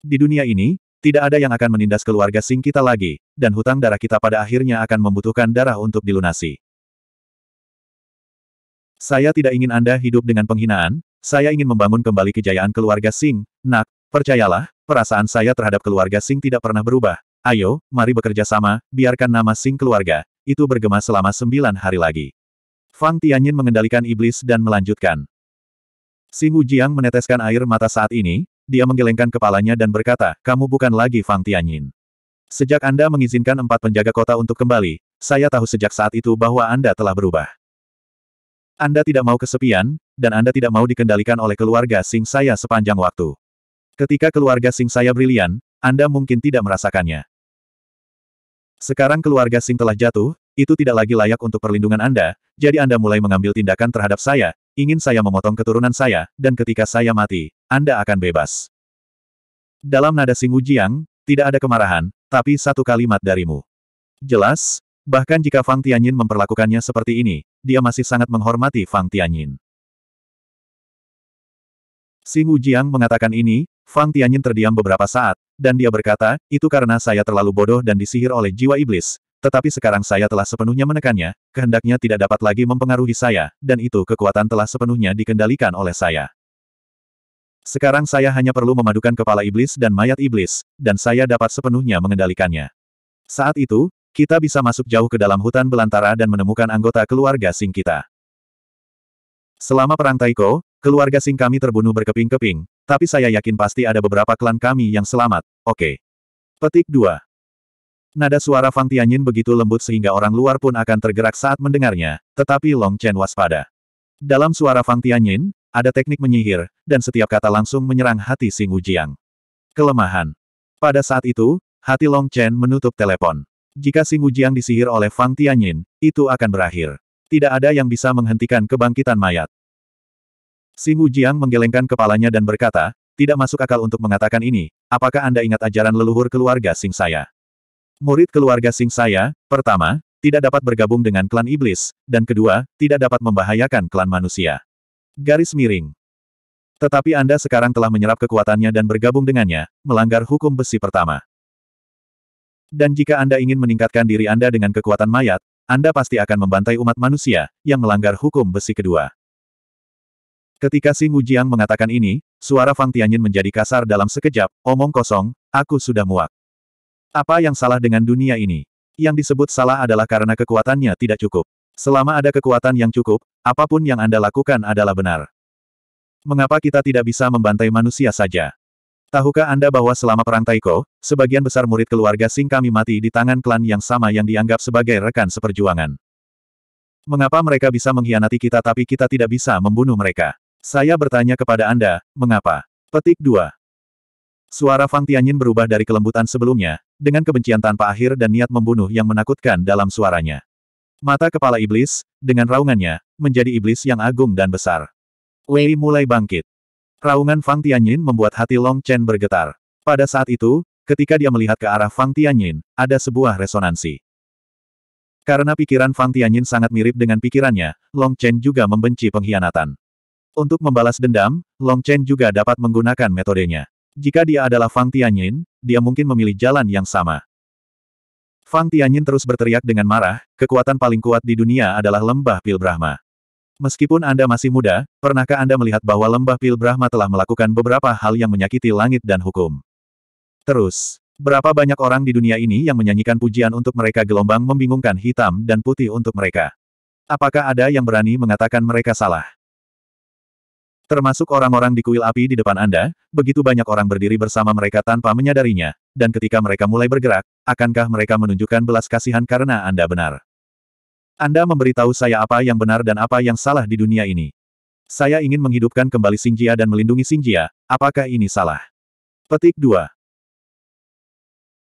Di dunia ini, tidak ada yang akan menindas keluarga Sing kita lagi, dan hutang darah kita pada akhirnya akan membutuhkan darah untuk dilunasi. Saya tidak ingin Anda hidup dengan penghinaan, saya ingin membangun kembali kejayaan keluarga Sing, nak, percayalah, perasaan saya terhadap keluarga Sing tidak pernah berubah. Ayo, mari bekerja sama, biarkan nama Sing keluarga, itu bergema selama sembilan hari lagi. Fang Tianyin mengendalikan iblis dan melanjutkan. Sing Wujiang meneteskan air mata saat ini, dia menggelengkan kepalanya dan berkata, kamu bukan lagi Fang Tianyin. Sejak Anda mengizinkan empat penjaga kota untuk kembali, saya tahu sejak saat itu bahwa Anda telah berubah. Anda tidak mau kesepian, dan Anda tidak mau dikendalikan oleh keluarga Sing saya sepanjang waktu. Ketika keluarga Sing saya brilian, Anda mungkin tidak merasakannya. Sekarang keluarga Sing telah jatuh, itu tidak lagi layak untuk perlindungan Anda, jadi Anda mulai mengambil tindakan terhadap saya, ingin saya memotong keturunan saya, dan ketika saya mati, Anda akan bebas. Dalam nada Singu Jiang, tidak ada kemarahan, tapi satu kalimat darimu. Jelas, bahkan jika Fang Tianyin memperlakukannya seperti ini, dia masih sangat menghormati Fang Tianyin. Singu Jiang mengatakan ini, Fang Tianyin terdiam beberapa saat, dan dia berkata, itu karena saya terlalu bodoh dan disihir oleh jiwa iblis, tetapi sekarang saya telah sepenuhnya menekannya, kehendaknya tidak dapat lagi mempengaruhi saya, dan itu kekuatan telah sepenuhnya dikendalikan oleh saya. Sekarang saya hanya perlu memadukan kepala iblis dan mayat iblis, dan saya dapat sepenuhnya mengendalikannya. Saat itu, kita bisa masuk jauh ke dalam hutan belantara dan menemukan anggota keluarga Sing kita. Selama perang Taiko, keluarga Sing kami terbunuh berkeping-keping, tapi saya yakin pasti ada beberapa klan kami yang selamat, oke. Okay. Petik 2. Nada suara Fang Tianyin begitu lembut sehingga orang luar pun akan tergerak saat mendengarnya, tetapi Long Chen waspada. Dalam suara Fang Tianyin, ada teknik menyihir, dan setiap kata langsung menyerang hati Sing Wujiang. Kelemahan. Pada saat itu, hati Long Chen menutup telepon. Jika Sing Wujiang disihir oleh Fang Tianyin, itu akan berakhir. Tidak ada yang bisa menghentikan kebangkitan mayat. Sing Wujiang menggelengkan kepalanya dan berkata, tidak masuk akal untuk mengatakan ini, apakah Anda ingat ajaran leluhur keluarga Sing saya? Murid keluarga Sing saya, pertama, tidak dapat bergabung dengan klan iblis, dan kedua, tidak dapat membahayakan klan manusia. Garis miring. Tetapi Anda sekarang telah menyerap kekuatannya dan bergabung dengannya, melanggar hukum besi pertama. Dan jika Anda ingin meningkatkan diri Anda dengan kekuatan mayat, Anda pasti akan membantai umat manusia, yang melanggar hukum besi kedua. Ketika Sing Wujiang mengatakan ini, suara Fang Tianyin menjadi kasar dalam sekejap, omong kosong, aku sudah muak. Apa yang salah dengan dunia ini? Yang disebut salah adalah karena kekuatannya tidak cukup. Selama ada kekuatan yang cukup, apapun yang Anda lakukan adalah benar. Mengapa kita tidak bisa membantai manusia saja? Tahukah Anda bahwa selama perang Taiko, sebagian besar murid keluarga Sing kami mati di tangan klan yang sama yang dianggap sebagai rekan seperjuangan? Mengapa mereka bisa mengkhianati kita tapi kita tidak bisa membunuh mereka? Saya bertanya kepada Anda, mengapa? Petik 2. Suara Fang Tianyin berubah dari kelembutan sebelumnya, dengan kebencian tanpa akhir dan niat membunuh yang menakutkan dalam suaranya. Mata kepala iblis, dengan raungannya, menjadi iblis yang agung dan besar. Wei mulai bangkit. Raungan Fang Tianyin membuat hati Long Chen bergetar. Pada saat itu, ketika dia melihat ke arah Fang Tianyin, ada sebuah resonansi. Karena pikiran Fang Tianyin sangat mirip dengan pikirannya, Long Chen juga membenci pengkhianatan. Untuk membalas dendam, Long Chen juga dapat menggunakan metodenya. Jika dia adalah Fang Tianyin, dia mungkin memilih jalan yang sama. Fang Tianyin terus berteriak dengan marah, kekuatan paling kuat di dunia adalah lembah pil Brahma. Meskipun Anda masih muda, pernahkah Anda melihat bahwa lembah pil Brahma telah melakukan beberapa hal yang menyakiti langit dan hukum? Terus, berapa banyak orang di dunia ini yang menyanyikan pujian untuk mereka gelombang membingungkan hitam dan putih untuk mereka? Apakah ada yang berani mengatakan mereka salah? Termasuk orang-orang di kuil api di depan Anda, begitu banyak orang berdiri bersama mereka tanpa menyadarinya, dan ketika mereka mulai bergerak, akankah mereka menunjukkan belas kasihan karena Anda benar? Anda memberitahu saya apa yang benar dan apa yang salah di dunia ini. Saya ingin menghidupkan kembali Singjia dan melindungi Singjia, apakah ini salah? Petik 2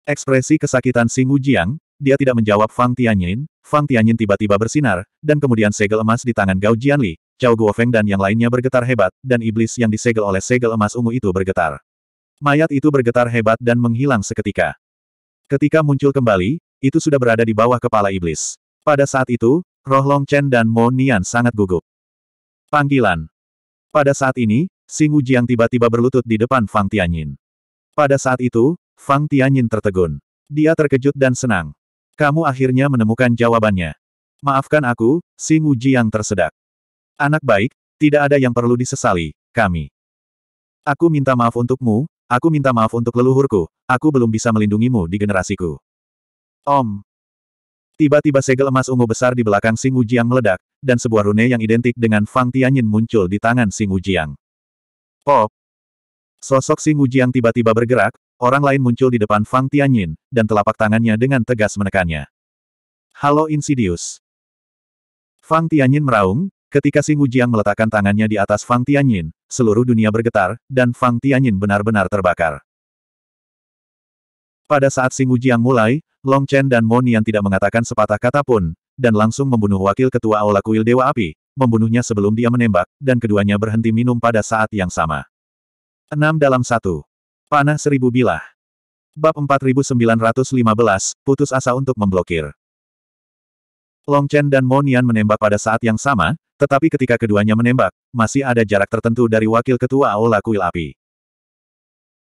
Ekspresi kesakitan Sing Wujiang, dia tidak menjawab Fang Tianyin, Fang Tianyin tiba-tiba bersinar, dan kemudian segel emas di tangan Gao Jianli, Zhao Guofeng dan yang lainnya bergetar hebat, dan iblis yang disegel oleh segel emas ungu itu bergetar. Mayat itu bergetar hebat dan menghilang seketika. Ketika muncul kembali, itu sudah berada di bawah kepala iblis. Pada saat itu, Roh Long Chen dan Mo Nian sangat gugup. Panggilan. Pada saat ini, Wu Jiang tiba-tiba berlutut di depan Fang Tianyin. Pada saat itu, Fang Tianyin tertegun. Dia terkejut dan senang. Kamu akhirnya menemukan jawabannya. Maafkan aku, Wu Jiang tersedak. Anak baik, tidak ada yang perlu disesali, kami. Aku minta maaf untukmu, aku minta maaf untuk leluhurku, aku belum bisa melindungimu di generasiku. Om. Tiba-tiba segel emas ungu besar di belakang Sing Wujiang meledak, dan sebuah rune yang identik dengan Fang Tianyin muncul di tangan Sing Wujiang. Pop. Sosok Sing Wujiang tiba-tiba bergerak, orang lain muncul di depan Fang Tianyin, dan telapak tangannya dengan tegas menekannya. Halo Insidious. Fang Tianyin meraung, Ketika Xing Wujiang meletakkan tangannya di atas Fang Tianyin, seluruh dunia bergetar, dan Fang Tianyin benar-benar terbakar. Pada saat Xing Wujiang mulai, Long Chen dan Mo Nian tidak mengatakan sepatah kata pun, dan langsung membunuh wakil ketua Aula Kuil Dewa Api, membunuhnya sebelum dia menembak, dan keduanya berhenti minum pada saat yang sama. 6 dalam satu, Panah seribu bilah. Bab 4915, putus asa untuk memblokir. Long Chen dan Monian menembak pada saat yang sama, tetapi ketika keduanya menembak, masih ada jarak tertentu dari wakil ketua Aula Kuil Api.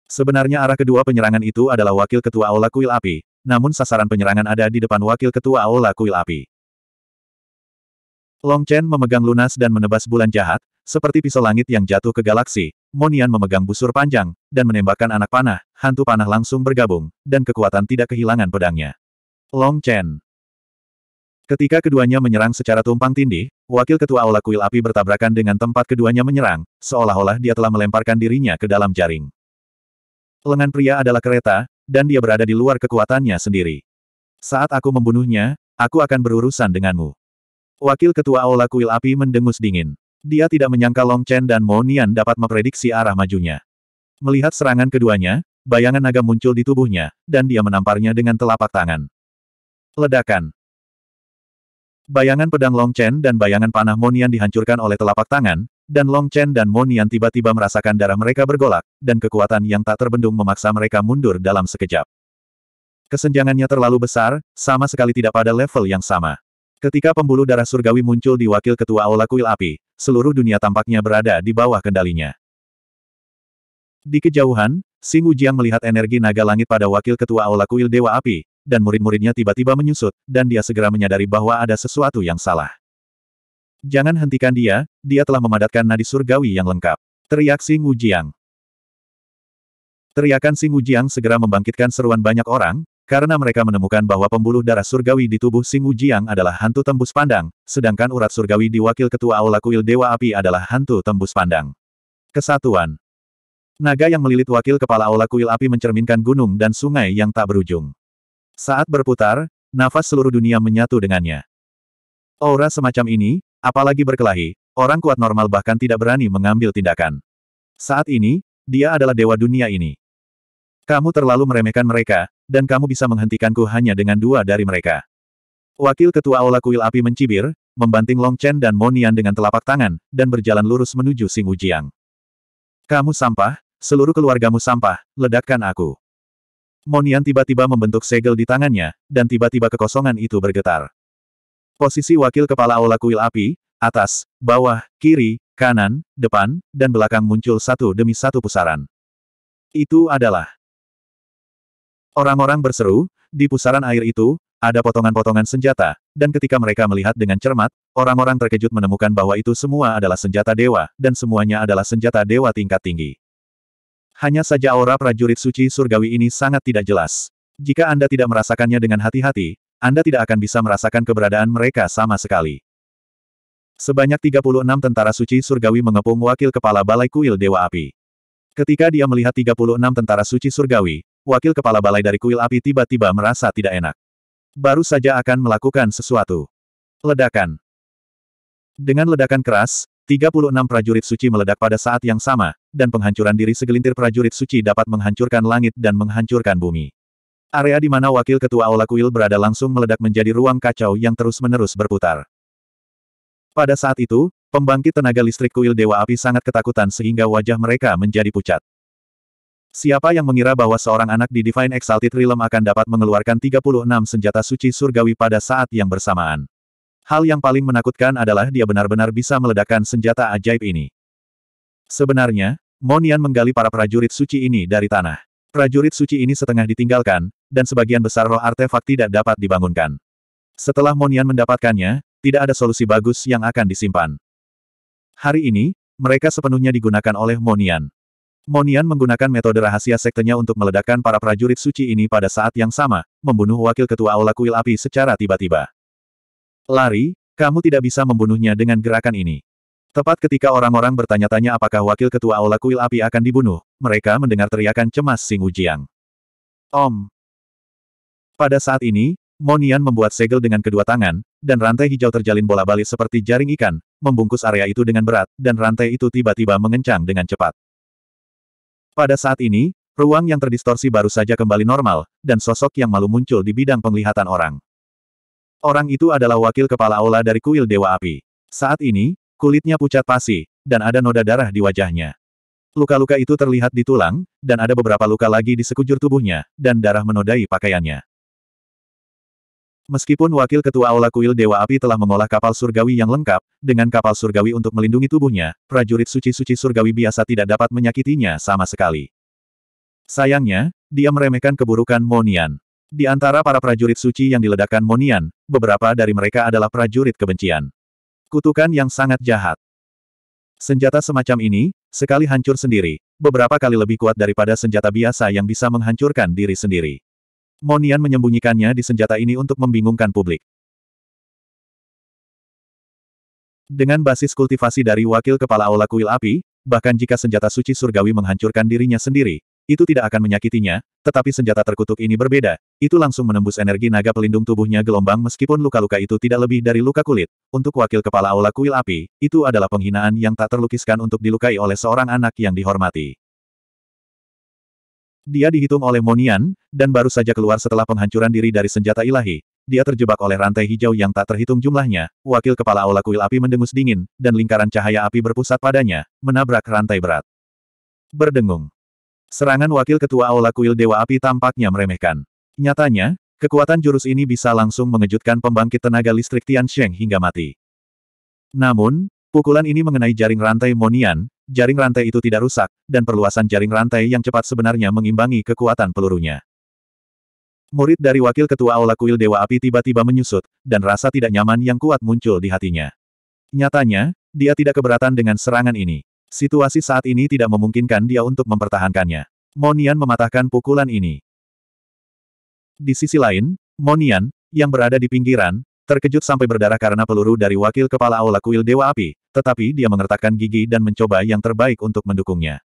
Sebenarnya arah kedua penyerangan itu adalah wakil ketua Aula Kuil Api, namun sasaran penyerangan ada di depan wakil ketua Aula Kuil Api. Long Chen memegang lunas dan menebas bulan jahat, seperti pisau langit yang jatuh ke galaksi, Monian memegang busur panjang, dan menembakkan anak panah, hantu panah langsung bergabung, dan kekuatan tidak kehilangan pedangnya. Long Chen Ketika keduanya menyerang secara tumpang tindih, wakil ketua aula kuil api bertabrakan dengan tempat keduanya menyerang, seolah-olah dia telah melemparkan dirinya ke dalam jaring. Lengan pria adalah kereta, dan dia berada di luar kekuatannya sendiri. Saat aku membunuhnya, aku akan berurusan denganmu. Wakil ketua aula kuil api mendengus dingin. Dia tidak menyangka Long Chen dan Mo Nian dapat memprediksi arah majunya. Melihat serangan keduanya, bayangan naga muncul di tubuhnya, dan dia menamparnya dengan telapak tangan. Ledakan. Bayangan pedang Long Chen dan bayangan panah Monian dihancurkan oleh telapak tangan, dan Long Chen dan Monian tiba-tiba merasakan darah mereka bergolak, dan kekuatan yang tak terbendung memaksa mereka mundur dalam sekejap. Kesenjangannya terlalu besar, sama sekali tidak pada level yang sama. Ketika pembuluh darah surgawi muncul di wakil ketua Aula Kuil Api, seluruh dunia tampaknya berada di bawah kendalinya. Di kejauhan, Sing Wujiang melihat energi naga langit pada wakil ketua Aula Kuil Dewa Api, dan murid-muridnya tiba-tiba menyusut, dan dia segera menyadari bahwa ada sesuatu yang salah. Jangan hentikan dia, dia telah memadatkan nadi surgawi yang lengkap. Teriak Sing Wujiang. Teriakan Sing Wujiang segera membangkitkan seruan banyak orang, karena mereka menemukan bahwa pembuluh darah surgawi di tubuh Sing Wujiang adalah hantu tembus pandang, sedangkan urat surgawi di wakil ketua Aula Kuil Dewa Api adalah hantu tembus pandang. Kesatuan Naga yang melilit wakil kepala Aula Kuil Api mencerminkan gunung dan sungai yang tak berujung. Saat berputar, nafas seluruh dunia menyatu dengannya. Aura semacam ini, apalagi berkelahi, orang kuat normal bahkan tidak berani mengambil tindakan. Saat ini, dia adalah dewa dunia ini. Kamu terlalu meremehkan mereka, dan kamu bisa menghentikanku hanya dengan dua dari mereka. Wakil Ketua Aula Kuil Api mencibir, membanting Long Chen dan Monian dengan telapak tangan, dan berjalan lurus menuju Sing Ujiang. Kamu sampah, seluruh keluargamu sampah, ledakkan aku. Monian tiba-tiba membentuk segel di tangannya, dan tiba-tiba kekosongan itu bergetar. Posisi wakil kepala aula kuil api, atas, bawah, kiri, kanan, depan, dan belakang muncul satu demi satu pusaran. Itu adalah orang-orang berseru, di pusaran air itu, ada potongan-potongan senjata, dan ketika mereka melihat dengan cermat, orang-orang terkejut menemukan bahwa itu semua adalah senjata dewa, dan semuanya adalah senjata dewa tingkat tinggi. Hanya saja aura prajurit suci surgawi ini sangat tidak jelas. Jika Anda tidak merasakannya dengan hati-hati, Anda tidak akan bisa merasakan keberadaan mereka sama sekali. Sebanyak 36 tentara suci surgawi mengepung wakil kepala Balai Kuil Dewa Api. Ketika dia melihat 36 tentara suci surgawi, wakil kepala balai dari kuil api tiba-tiba merasa tidak enak. Baru saja akan melakukan sesuatu. Ledakan. Dengan ledakan keras, 36 prajurit suci meledak pada saat yang sama, dan penghancuran diri segelintir prajurit suci dapat menghancurkan langit dan menghancurkan bumi. Area di mana wakil ketua Aula Kuil berada langsung meledak menjadi ruang kacau yang terus-menerus berputar. Pada saat itu, pembangkit tenaga listrik kuil Dewa Api sangat ketakutan sehingga wajah mereka menjadi pucat. Siapa yang mengira bahwa seorang anak di Divine Exalted Realm akan dapat mengeluarkan 36 senjata suci surgawi pada saat yang bersamaan? Hal yang paling menakutkan adalah dia benar-benar bisa meledakkan senjata ajaib ini. Sebenarnya, Monian menggali para prajurit suci ini dari tanah. Prajurit suci ini setengah ditinggalkan, dan sebagian besar roh artefak tidak dapat dibangunkan. Setelah Monian mendapatkannya, tidak ada solusi bagus yang akan disimpan. Hari ini, mereka sepenuhnya digunakan oleh Monian. Monian menggunakan metode rahasia sektenya untuk meledakkan para prajurit suci ini pada saat yang sama, membunuh wakil ketua Aula Kuil Api secara tiba-tiba. Lari, kamu tidak bisa membunuhnya dengan gerakan ini. Tepat ketika orang-orang bertanya-tanya apakah wakil ketua Aula Kuil Api akan dibunuh, mereka mendengar teriakan cemas Sing Ujiang. Om! Pada saat ini, Monian membuat segel dengan kedua tangan, dan rantai hijau terjalin bola balik seperti jaring ikan, membungkus area itu dengan berat, dan rantai itu tiba-tiba mengencang dengan cepat. Pada saat ini, ruang yang terdistorsi baru saja kembali normal, dan sosok yang malu muncul di bidang penglihatan orang. Orang itu adalah wakil kepala aula dari kuil Dewa Api. Saat ini, Kulitnya pucat pasi, dan ada noda darah di wajahnya. Luka-luka itu terlihat di tulang, dan ada beberapa luka lagi di sekujur tubuhnya, dan darah menodai pakaiannya. Meskipun Wakil Ketua Aula Kuil Dewa Api telah mengolah kapal surgawi yang lengkap, dengan kapal surgawi untuk melindungi tubuhnya, prajurit suci-suci surgawi biasa tidak dapat menyakitinya sama sekali. Sayangnya, dia meremehkan keburukan Monian. Di antara para prajurit suci yang diledakkan Monian, beberapa dari mereka adalah prajurit kebencian. Kutukan yang sangat jahat. Senjata semacam ini, sekali hancur sendiri, beberapa kali lebih kuat daripada senjata biasa yang bisa menghancurkan diri sendiri. Monian menyembunyikannya di senjata ini untuk membingungkan publik. Dengan basis kultivasi dari wakil kepala aula kuil api, bahkan jika senjata suci surgawi menghancurkan dirinya sendiri, itu tidak akan menyakitinya, tetapi senjata terkutuk ini berbeda, itu langsung menembus energi naga pelindung tubuhnya gelombang meskipun luka-luka itu tidak lebih dari luka kulit. Untuk wakil kepala aula kuil api, itu adalah penghinaan yang tak terlukiskan untuk dilukai oleh seorang anak yang dihormati. Dia dihitung oleh Monian, dan baru saja keluar setelah penghancuran diri dari senjata ilahi. Dia terjebak oleh rantai hijau yang tak terhitung jumlahnya, wakil kepala aula kuil api mendengus dingin, dan lingkaran cahaya api berpusat padanya, menabrak rantai berat. Berdengung. Serangan wakil ketua Aula Kuil Dewa Api tampaknya meremehkan. Nyatanya, kekuatan jurus ini bisa langsung mengejutkan pembangkit tenaga listrik Tian Sheng hingga mati. Namun, pukulan ini mengenai jaring rantai Monian, jaring rantai itu tidak rusak, dan perluasan jaring rantai yang cepat sebenarnya mengimbangi kekuatan pelurunya. Murid dari wakil ketua Aula Kuil Dewa Api tiba-tiba menyusut, dan rasa tidak nyaman yang kuat muncul di hatinya. Nyatanya, dia tidak keberatan dengan serangan ini. Situasi saat ini tidak memungkinkan dia untuk mempertahankannya. Monian mematahkan pukulan ini. Di sisi lain, Monian, yang berada di pinggiran, terkejut sampai berdarah karena peluru dari wakil kepala Aula Kuil Dewa Api, tetapi dia mengertakkan gigi dan mencoba yang terbaik untuk mendukungnya.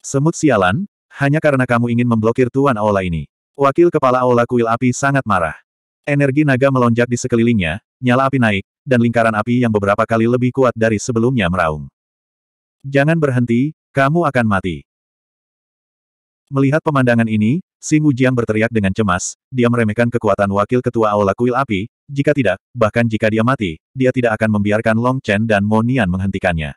Semut sialan, hanya karena kamu ingin memblokir Tuan Aula ini. Wakil kepala Aula Kuil Api sangat marah. Energi naga melonjak di sekelilingnya, nyala api naik, dan lingkaran api yang beberapa kali lebih kuat dari sebelumnya meraung. Jangan berhenti, kamu akan mati. Melihat pemandangan ini, Mu Wujiang berteriak dengan cemas, dia meremehkan kekuatan wakil ketua Aula Kuil Api, jika tidak, bahkan jika dia mati, dia tidak akan membiarkan Long Chen dan Mo Nian menghentikannya.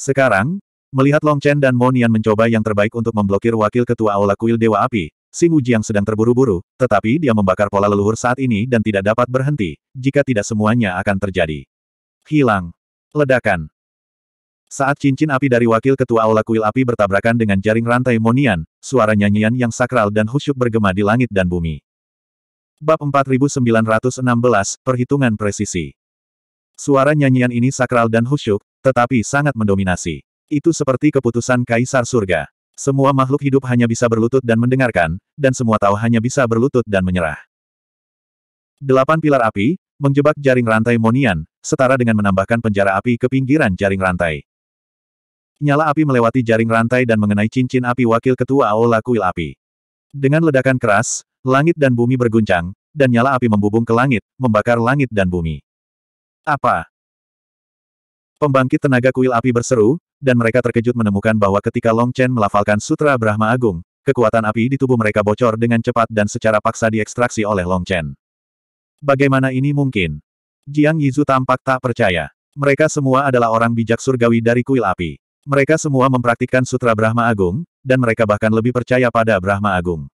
Sekarang, melihat Long Chen dan Mo Nian mencoba yang terbaik untuk memblokir wakil ketua Aula Kuil Dewa Api, Mu Wujiang sedang terburu-buru, tetapi dia membakar pola leluhur saat ini dan tidak dapat berhenti, jika tidak semuanya akan terjadi. Hilang. Ledakan. Saat cincin api dari wakil ketua aula kuil api bertabrakan dengan jaring rantai Monian, suara nyanyian yang sakral dan khusyuk bergema di langit dan bumi. Bab 4916, Perhitungan Presisi Suara nyanyian ini sakral dan khusyuk, tetapi sangat mendominasi. Itu seperti keputusan Kaisar Surga. Semua makhluk hidup hanya bisa berlutut dan mendengarkan, dan semua tahu hanya bisa berlutut dan menyerah. Delapan pilar api, menjebak jaring rantai Monian, setara dengan menambahkan penjara api ke pinggiran jaring rantai. Nyala api melewati jaring rantai dan mengenai cincin api wakil ketua Aula Kuil Api. Dengan ledakan keras, langit dan bumi berguncang, dan nyala api membubung ke langit, membakar langit dan bumi. Apa? Pembangkit tenaga kuil api berseru, dan mereka terkejut menemukan bahwa ketika Long Chen melafalkan Sutra Brahma Agung, kekuatan api di tubuh mereka bocor dengan cepat dan secara paksa diekstraksi oleh Long Chen. Bagaimana ini mungkin? Jiang Yizu tampak tak percaya. Mereka semua adalah orang bijak surgawi dari kuil api. Mereka semua mempraktikkan Sutra Brahma Agung, dan mereka bahkan lebih percaya pada Brahma Agung.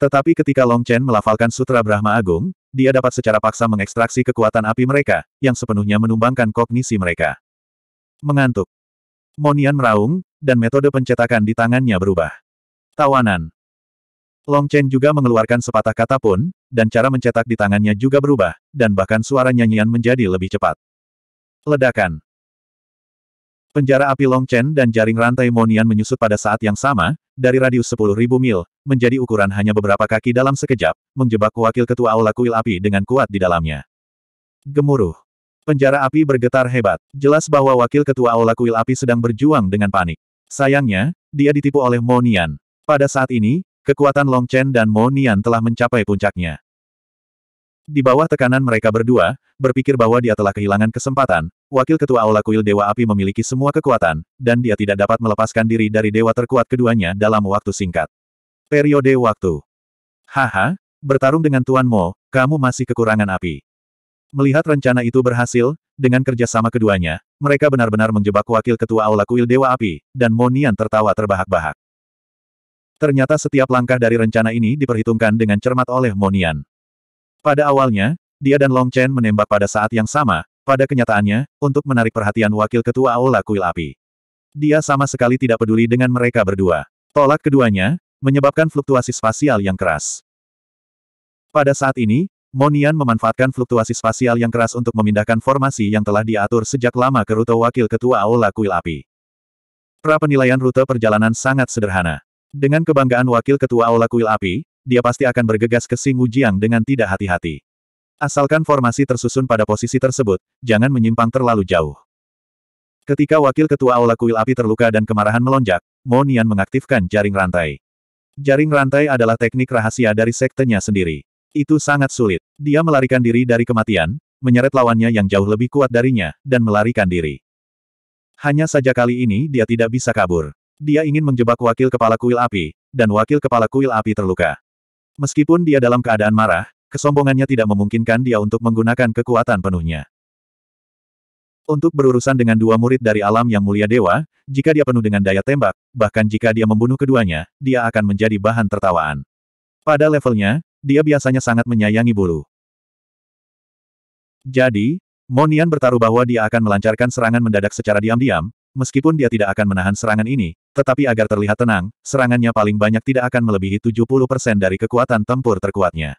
Tetapi ketika Long Chen melafalkan Sutra Brahma Agung, dia dapat secara paksa mengekstraksi kekuatan api mereka, yang sepenuhnya menumbangkan kognisi mereka. Mengantuk. Monian meraung, dan metode pencetakan di tangannya berubah. Tawanan. Long Chen juga mengeluarkan sepatah kata pun, dan cara mencetak di tangannya juga berubah, dan bahkan suara nyanyian menjadi lebih cepat. Ledakan. Penjara api Long Chen dan jaring rantai Monian menyusut pada saat yang sama, dari radius 10.000 mil, menjadi ukuran hanya beberapa kaki dalam sekejap, menjebak wakil ketua aula kuil api dengan kuat di dalamnya. Gemuruh. Penjara api bergetar hebat. Jelas bahwa wakil ketua aula kuil api sedang berjuang dengan panik. Sayangnya, dia ditipu oleh Monian. Pada saat ini, kekuatan Long Chen dan Monian telah mencapai puncaknya. Di bawah tekanan mereka berdua, berpikir bahwa dia telah kehilangan kesempatan, Wakil Ketua Aula Kuil Dewa Api memiliki semua kekuatan, dan dia tidak dapat melepaskan diri dari dewa terkuat keduanya dalam waktu singkat. Periode waktu. Haha, bertarung dengan Tuan Mo, kamu masih kekurangan api. Melihat rencana itu berhasil, dengan kerjasama keduanya, mereka benar-benar menjebak Wakil Ketua Aula Kuil Dewa Api, dan Monian tertawa terbahak-bahak. Ternyata setiap langkah dari rencana ini diperhitungkan dengan cermat oleh Monian. Pada awalnya, dia dan Long Chen menembak pada saat yang sama, pada kenyataannya, untuk menarik perhatian wakil ketua Aula Kuil Api. Dia sama sekali tidak peduli dengan mereka berdua. Tolak keduanya, menyebabkan fluktuasi spasial yang keras. Pada saat ini, Monian memanfaatkan fluktuasi spasial yang keras untuk memindahkan formasi yang telah diatur sejak lama ke rute wakil ketua Aula Kuil Api. Pra penilaian rute perjalanan sangat sederhana. Dengan kebanggaan wakil ketua Aula Kuil Api, dia pasti akan bergegas ke Sing Wujiang dengan tidak hati-hati. Asalkan formasi tersusun pada posisi tersebut, jangan menyimpang terlalu jauh. Ketika wakil ketua aula kuil api terluka dan kemarahan melonjak, Mo Nian mengaktifkan jaring rantai. Jaring rantai adalah teknik rahasia dari sektenya sendiri. Itu sangat sulit. Dia melarikan diri dari kematian, menyeret lawannya yang jauh lebih kuat darinya, dan melarikan diri. Hanya saja kali ini dia tidak bisa kabur. Dia ingin menjebak wakil kepala kuil api, dan wakil kepala kuil api terluka. Meskipun dia dalam keadaan marah, kesombongannya tidak memungkinkan dia untuk menggunakan kekuatan penuhnya. Untuk berurusan dengan dua murid dari alam yang mulia dewa, jika dia penuh dengan daya tembak, bahkan jika dia membunuh keduanya, dia akan menjadi bahan tertawaan. Pada levelnya, dia biasanya sangat menyayangi bulu. Jadi, Monian bertaruh bahwa dia akan melancarkan serangan mendadak secara diam-diam, meskipun dia tidak akan menahan serangan ini, tetapi agar terlihat tenang, serangannya paling banyak tidak akan melebihi 70% dari kekuatan tempur terkuatnya.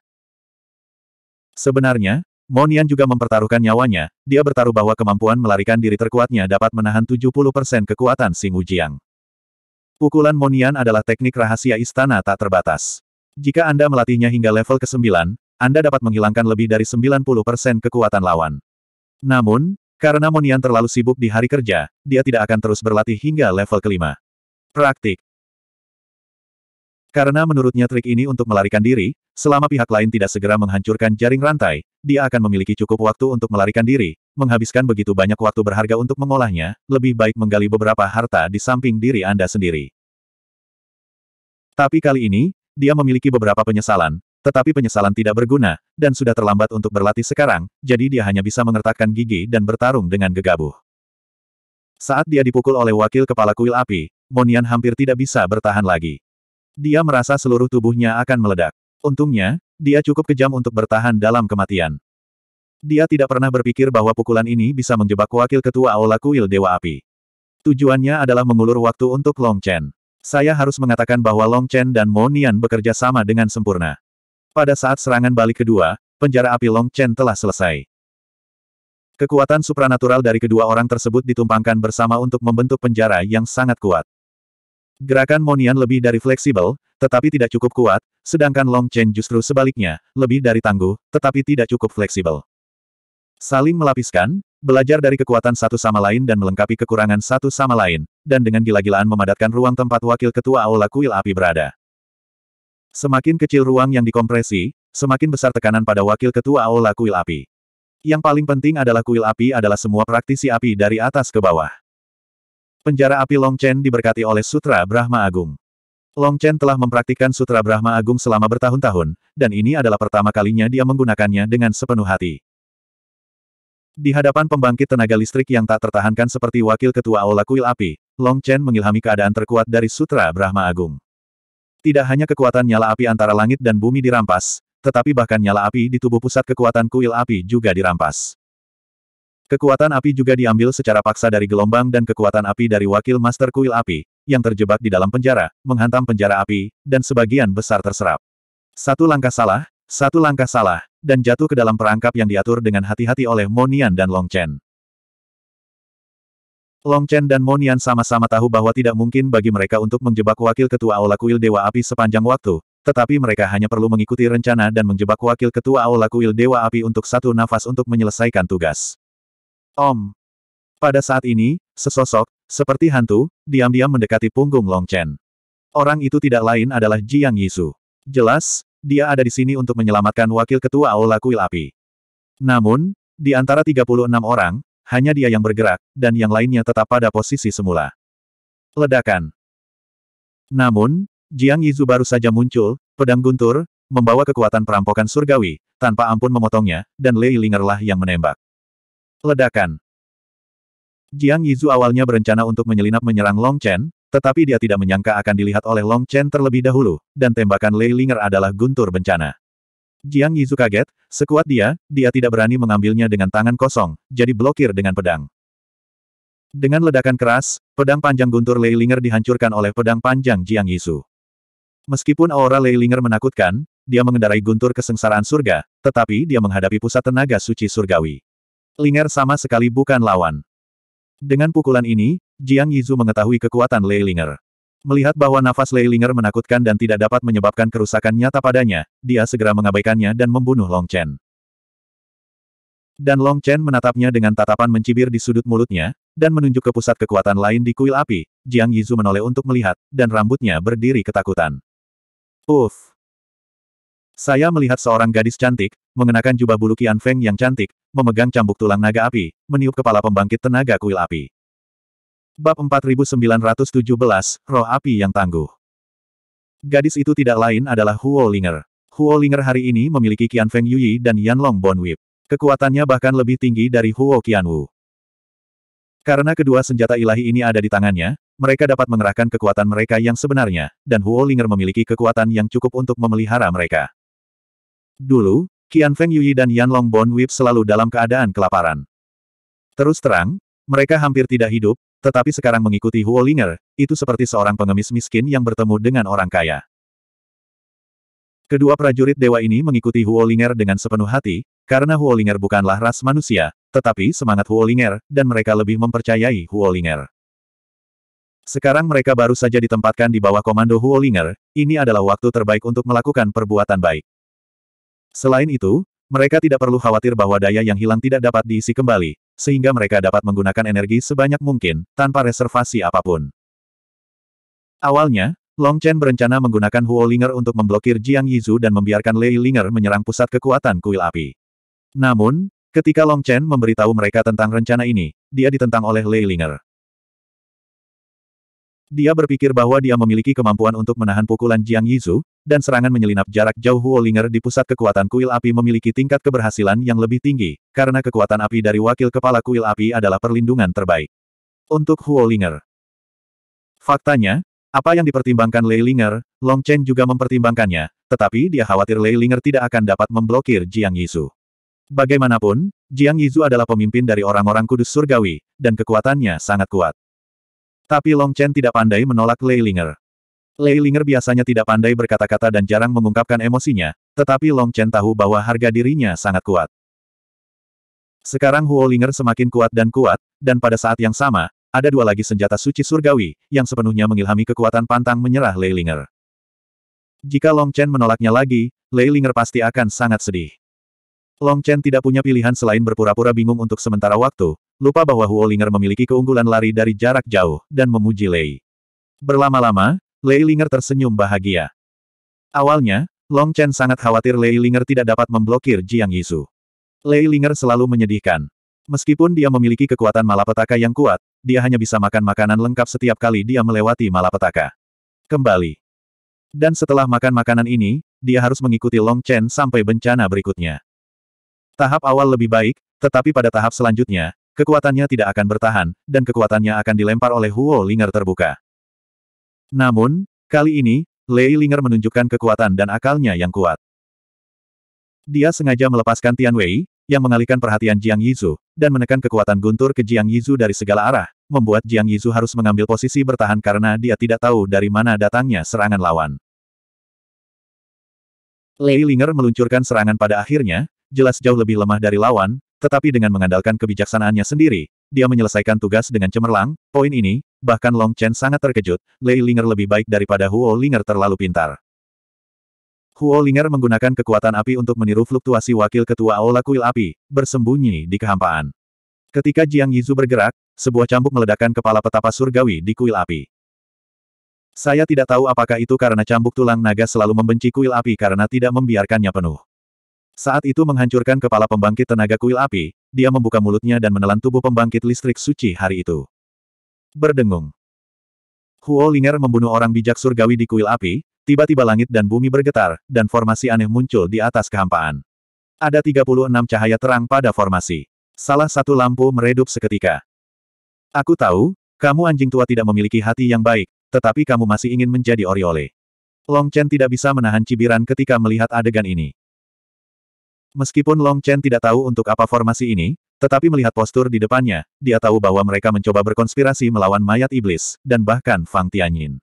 Sebenarnya, Monian juga mempertaruhkan nyawanya, dia bertaruh bahwa kemampuan melarikan diri terkuatnya dapat menahan 70% kekuatan Sing Wujiang. Pukulan Monian adalah teknik rahasia istana tak terbatas. Jika Anda melatihnya hingga level ke-9, Anda dapat menghilangkan lebih dari 90% kekuatan lawan. Namun, karena Monian terlalu sibuk di hari kerja, dia tidak akan terus berlatih hingga level kelima. Praktik karena menurutnya trik ini untuk melarikan diri, selama pihak lain tidak segera menghancurkan jaring rantai, dia akan memiliki cukup waktu untuk melarikan diri, menghabiskan begitu banyak waktu berharga untuk mengolahnya, lebih baik menggali beberapa harta di samping diri Anda sendiri. Tapi kali ini, dia memiliki beberapa penyesalan, tetapi penyesalan tidak berguna, dan sudah terlambat untuk berlatih sekarang, jadi dia hanya bisa mengertakkan gigi dan bertarung dengan gegabah. Saat dia dipukul oleh wakil kepala kuil api, Monian hampir tidak bisa bertahan lagi. Dia merasa seluruh tubuhnya akan meledak. Untungnya, dia cukup kejam untuk bertahan dalam kematian. Dia tidak pernah berpikir bahwa pukulan ini bisa menjebak wakil ketua Aula Kuil Dewa Api. Tujuannya adalah mengulur waktu untuk Long Chen. Saya harus mengatakan bahwa Long Chen dan Mo Nian bekerja sama dengan sempurna. Pada saat serangan balik kedua, penjara api Long Chen telah selesai. Kekuatan supranatural dari kedua orang tersebut ditumpangkan bersama untuk membentuk penjara yang sangat kuat. Gerakan Monian lebih dari fleksibel, tetapi tidak cukup kuat, sedangkan Long Chen justru sebaliknya, lebih dari tangguh, tetapi tidak cukup fleksibel. Saling melapiskan, belajar dari kekuatan satu sama lain dan melengkapi kekurangan satu sama lain, dan dengan gila-gilaan memadatkan ruang tempat wakil ketua Aula Kuil Api berada. Semakin kecil ruang yang dikompresi, semakin besar tekanan pada wakil ketua Aula Kuil Api. Yang paling penting adalah kuil api adalah semua praktisi api dari atas ke bawah. Penjara api Long Chen diberkati oleh Sutra Brahma Agung. Long Chen telah mempraktikkan Sutra Brahma Agung selama bertahun-tahun, dan ini adalah pertama kalinya dia menggunakannya dengan sepenuh hati. Di hadapan pembangkit tenaga listrik yang tak tertahankan seperti wakil ketua Aula Kuil Api, Long Chen mengilhami keadaan terkuat dari Sutra Brahma Agung. Tidak hanya kekuatan nyala api antara langit dan bumi dirampas, tetapi bahkan nyala api di tubuh pusat kekuatan kuil api juga dirampas. Kekuatan api juga diambil secara paksa dari gelombang dan kekuatan api dari wakil Master Kuil Api, yang terjebak di dalam penjara, menghantam penjara api, dan sebagian besar terserap. Satu langkah salah, satu langkah salah, dan jatuh ke dalam perangkap yang diatur dengan hati-hati oleh Monian dan Long Chen. Long Chen dan Monian sama-sama tahu bahwa tidak mungkin bagi mereka untuk menjebak wakil ketua Aula Kuil Dewa Api sepanjang waktu, tetapi mereka hanya perlu mengikuti rencana dan menjebak wakil ketua Aula Kuil Dewa Api untuk satu nafas untuk menyelesaikan tugas. Om. Pada saat ini, sesosok, seperti hantu, diam-diam mendekati punggung Long Chen. Orang itu tidak lain adalah Jiang Yisu. Jelas, dia ada di sini untuk menyelamatkan wakil ketua Aula Kuil Api. Namun, di antara 36 orang, hanya dia yang bergerak, dan yang lainnya tetap pada posisi semula. Ledakan. Namun, Jiang Yizu baru saja muncul, pedang guntur, membawa kekuatan perampokan surgawi, tanpa ampun memotongnya, dan Lei Lingerlah yang menembak. Ledakan Jiang Yizu awalnya berencana untuk menyelinap menyerang Long Chen, tetapi dia tidak menyangka akan dilihat oleh Long Chen terlebih dahulu, dan tembakan Lei Linger adalah guntur bencana. Jiang Yizu kaget, sekuat dia, dia tidak berani mengambilnya dengan tangan kosong, jadi blokir dengan pedang. Dengan ledakan keras, pedang panjang guntur Lei Linger dihancurkan oleh pedang panjang Jiang Yizu. Meskipun aura Lei Linger menakutkan, dia mengendarai guntur kesengsaraan surga, tetapi dia menghadapi pusat tenaga suci surgawi. Linger sama sekali bukan lawan. Dengan pukulan ini, Jiang Yizu mengetahui kekuatan Lei Linger. Melihat bahwa nafas Lei Linger menakutkan dan tidak dapat menyebabkan kerusakan nyata padanya, dia segera mengabaikannya dan membunuh Long Chen. Dan Long Chen menatapnya dengan tatapan mencibir di sudut mulutnya, dan menunjuk ke pusat kekuatan lain di kuil api, Jiang Yizu menoleh untuk melihat, dan rambutnya berdiri ketakutan. Uff! Saya melihat seorang gadis cantik, mengenakan jubah bulu Qian Feng yang cantik, memegang cambuk tulang naga api, meniup kepala pembangkit tenaga kuil api. Bab 4917, Roh Api yang Tangguh Gadis itu tidak lain adalah Huo Linger. Huo Linger hari ini memiliki Qian Feng Yui dan Yan Long Bon Whip. Kekuatannya bahkan lebih tinggi dari Huo Qian Wu. Karena kedua senjata ilahi ini ada di tangannya, mereka dapat mengerahkan kekuatan mereka yang sebenarnya, dan Huo Linger memiliki kekuatan yang cukup untuk memelihara mereka. Dulu, Qian Feng Yui dan Yan Long Bon Wip selalu dalam keadaan kelaparan. Terus terang, mereka hampir tidak hidup, tetapi sekarang mengikuti Huo Linger, itu seperti seorang pengemis miskin yang bertemu dengan orang kaya. Kedua prajurit dewa ini mengikuti Huo Linger dengan sepenuh hati, karena Huo Linger bukanlah ras manusia, tetapi semangat Huo Linger, dan mereka lebih mempercayai Huo Linger. Sekarang mereka baru saja ditempatkan di bawah komando Huo Linger, ini adalah waktu terbaik untuk melakukan perbuatan baik. Selain itu, mereka tidak perlu khawatir bahwa daya yang hilang tidak dapat diisi kembali, sehingga mereka dapat menggunakan energi sebanyak mungkin, tanpa reservasi apapun. Awalnya, Long Chen berencana menggunakan Huo Ling'er untuk memblokir Jiang Yizu dan membiarkan Lei Linger menyerang pusat kekuatan kuil api. Namun, ketika Long Chen memberitahu mereka tentang rencana ini, dia ditentang oleh Lei Linger. Dia berpikir bahwa dia memiliki kemampuan untuk menahan pukulan Jiang Yizu, dan serangan menyelinap jarak jauh Huolinger di pusat kekuatan kuil api memiliki tingkat keberhasilan yang lebih tinggi, karena kekuatan api dari wakil kepala kuil api adalah perlindungan terbaik. Untuk Huolinger. Faktanya, apa yang dipertimbangkan Lei Linger, Long Chen juga mempertimbangkannya, tetapi dia khawatir Lei Linger tidak akan dapat memblokir Jiang Yizu. Bagaimanapun, Jiang Yizu adalah pemimpin dari orang-orang kudus surgawi, dan kekuatannya sangat kuat. Tapi Long Chen tidak pandai menolak Lei Linger. Lei Linger biasanya tidak pandai berkata-kata dan jarang mengungkapkan emosinya, tetapi Long Chen tahu bahwa harga dirinya sangat kuat. Sekarang Huo Linger semakin kuat dan kuat, dan pada saat yang sama, ada dua lagi senjata suci surgawi, yang sepenuhnya mengilhami kekuatan pantang menyerah Lei Linger. Jika Long Chen menolaknya lagi, Lei Linger pasti akan sangat sedih. Long Chen tidak punya pilihan selain berpura-pura bingung untuk sementara waktu, lupa bahwa Ling'er memiliki keunggulan lari dari jarak jauh, dan memuji Lei. Berlama-lama, Lei Linger tersenyum bahagia. Awalnya, Long Chen sangat khawatir Lei Linger tidak dapat memblokir Jiang Yisu. Lei Linger selalu menyedihkan. Meskipun dia memiliki kekuatan malapetaka yang kuat, dia hanya bisa makan makanan lengkap setiap kali dia melewati malapetaka. Kembali. Dan setelah makan makanan ini, dia harus mengikuti Long Chen sampai bencana berikutnya. Tahap awal lebih baik, tetapi pada tahap selanjutnya, kekuatannya tidak akan bertahan, dan kekuatannya akan dilempar oleh Huo Linger terbuka. Namun, kali ini, Lei Linger menunjukkan kekuatan dan akalnya yang kuat. Dia sengaja melepaskan Tian Wei, yang mengalihkan perhatian Jiang Yizu, dan menekan kekuatan guntur ke Jiang Yizu dari segala arah, membuat Jiang Yizu harus mengambil posisi bertahan karena dia tidak tahu dari mana datangnya serangan lawan. Lei Linger meluncurkan serangan pada akhirnya, jelas jauh lebih lemah dari lawan, tetapi dengan mengandalkan kebijaksanaannya sendiri, dia menyelesaikan tugas dengan cemerlang, poin ini, bahkan Long Chen sangat terkejut, Lei Linger lebih baik daripada Huo Linger terlalu pintar. Huo Linger menggunakan kekuatan api untuk meniru fluktuasi wakil ketua Aula Kuil Api, bersembunyi di kehampaan. Ketika Jiang Yizu bergerak, sebuah cambuk meledakkan kepala petapa surgawi di kuil api. Saya tidak tahu apakah itu karena cambuk tulang naga selalu membenci kuil api karena tidak membiarkannya penuh. Saat itu menghancurkan kepala pembangkit tenaga kuil api, dia membuka mulutnya dan menelan tubuh pembangkit listrik suci hari itu. Berdengung. Huo Linger membunuh orang bijak surgawi di kuil api, tiba-tiba langit dan bumi bergetar, dan formasi aneh muncul di atas kehampaan. Ada 36 cahaya terang pada formasi. Salah satu lampu meredup seketika. Aku tahu, kamu anjing tua tidak memiliki hati yang baik, tetapi kamu masih ingin menjadi Oriole. Long Chen tidak bisa menahan cibiran ketika melihat adegan ini. Meskipun Long Chen tidak tahu untuk apa formasi ini, tetapi melihat postur di depannya, dia tahu bahwa mereka mencoba berkonspirasi melawan mayat iblis, dan bahkan Fang Tianyin.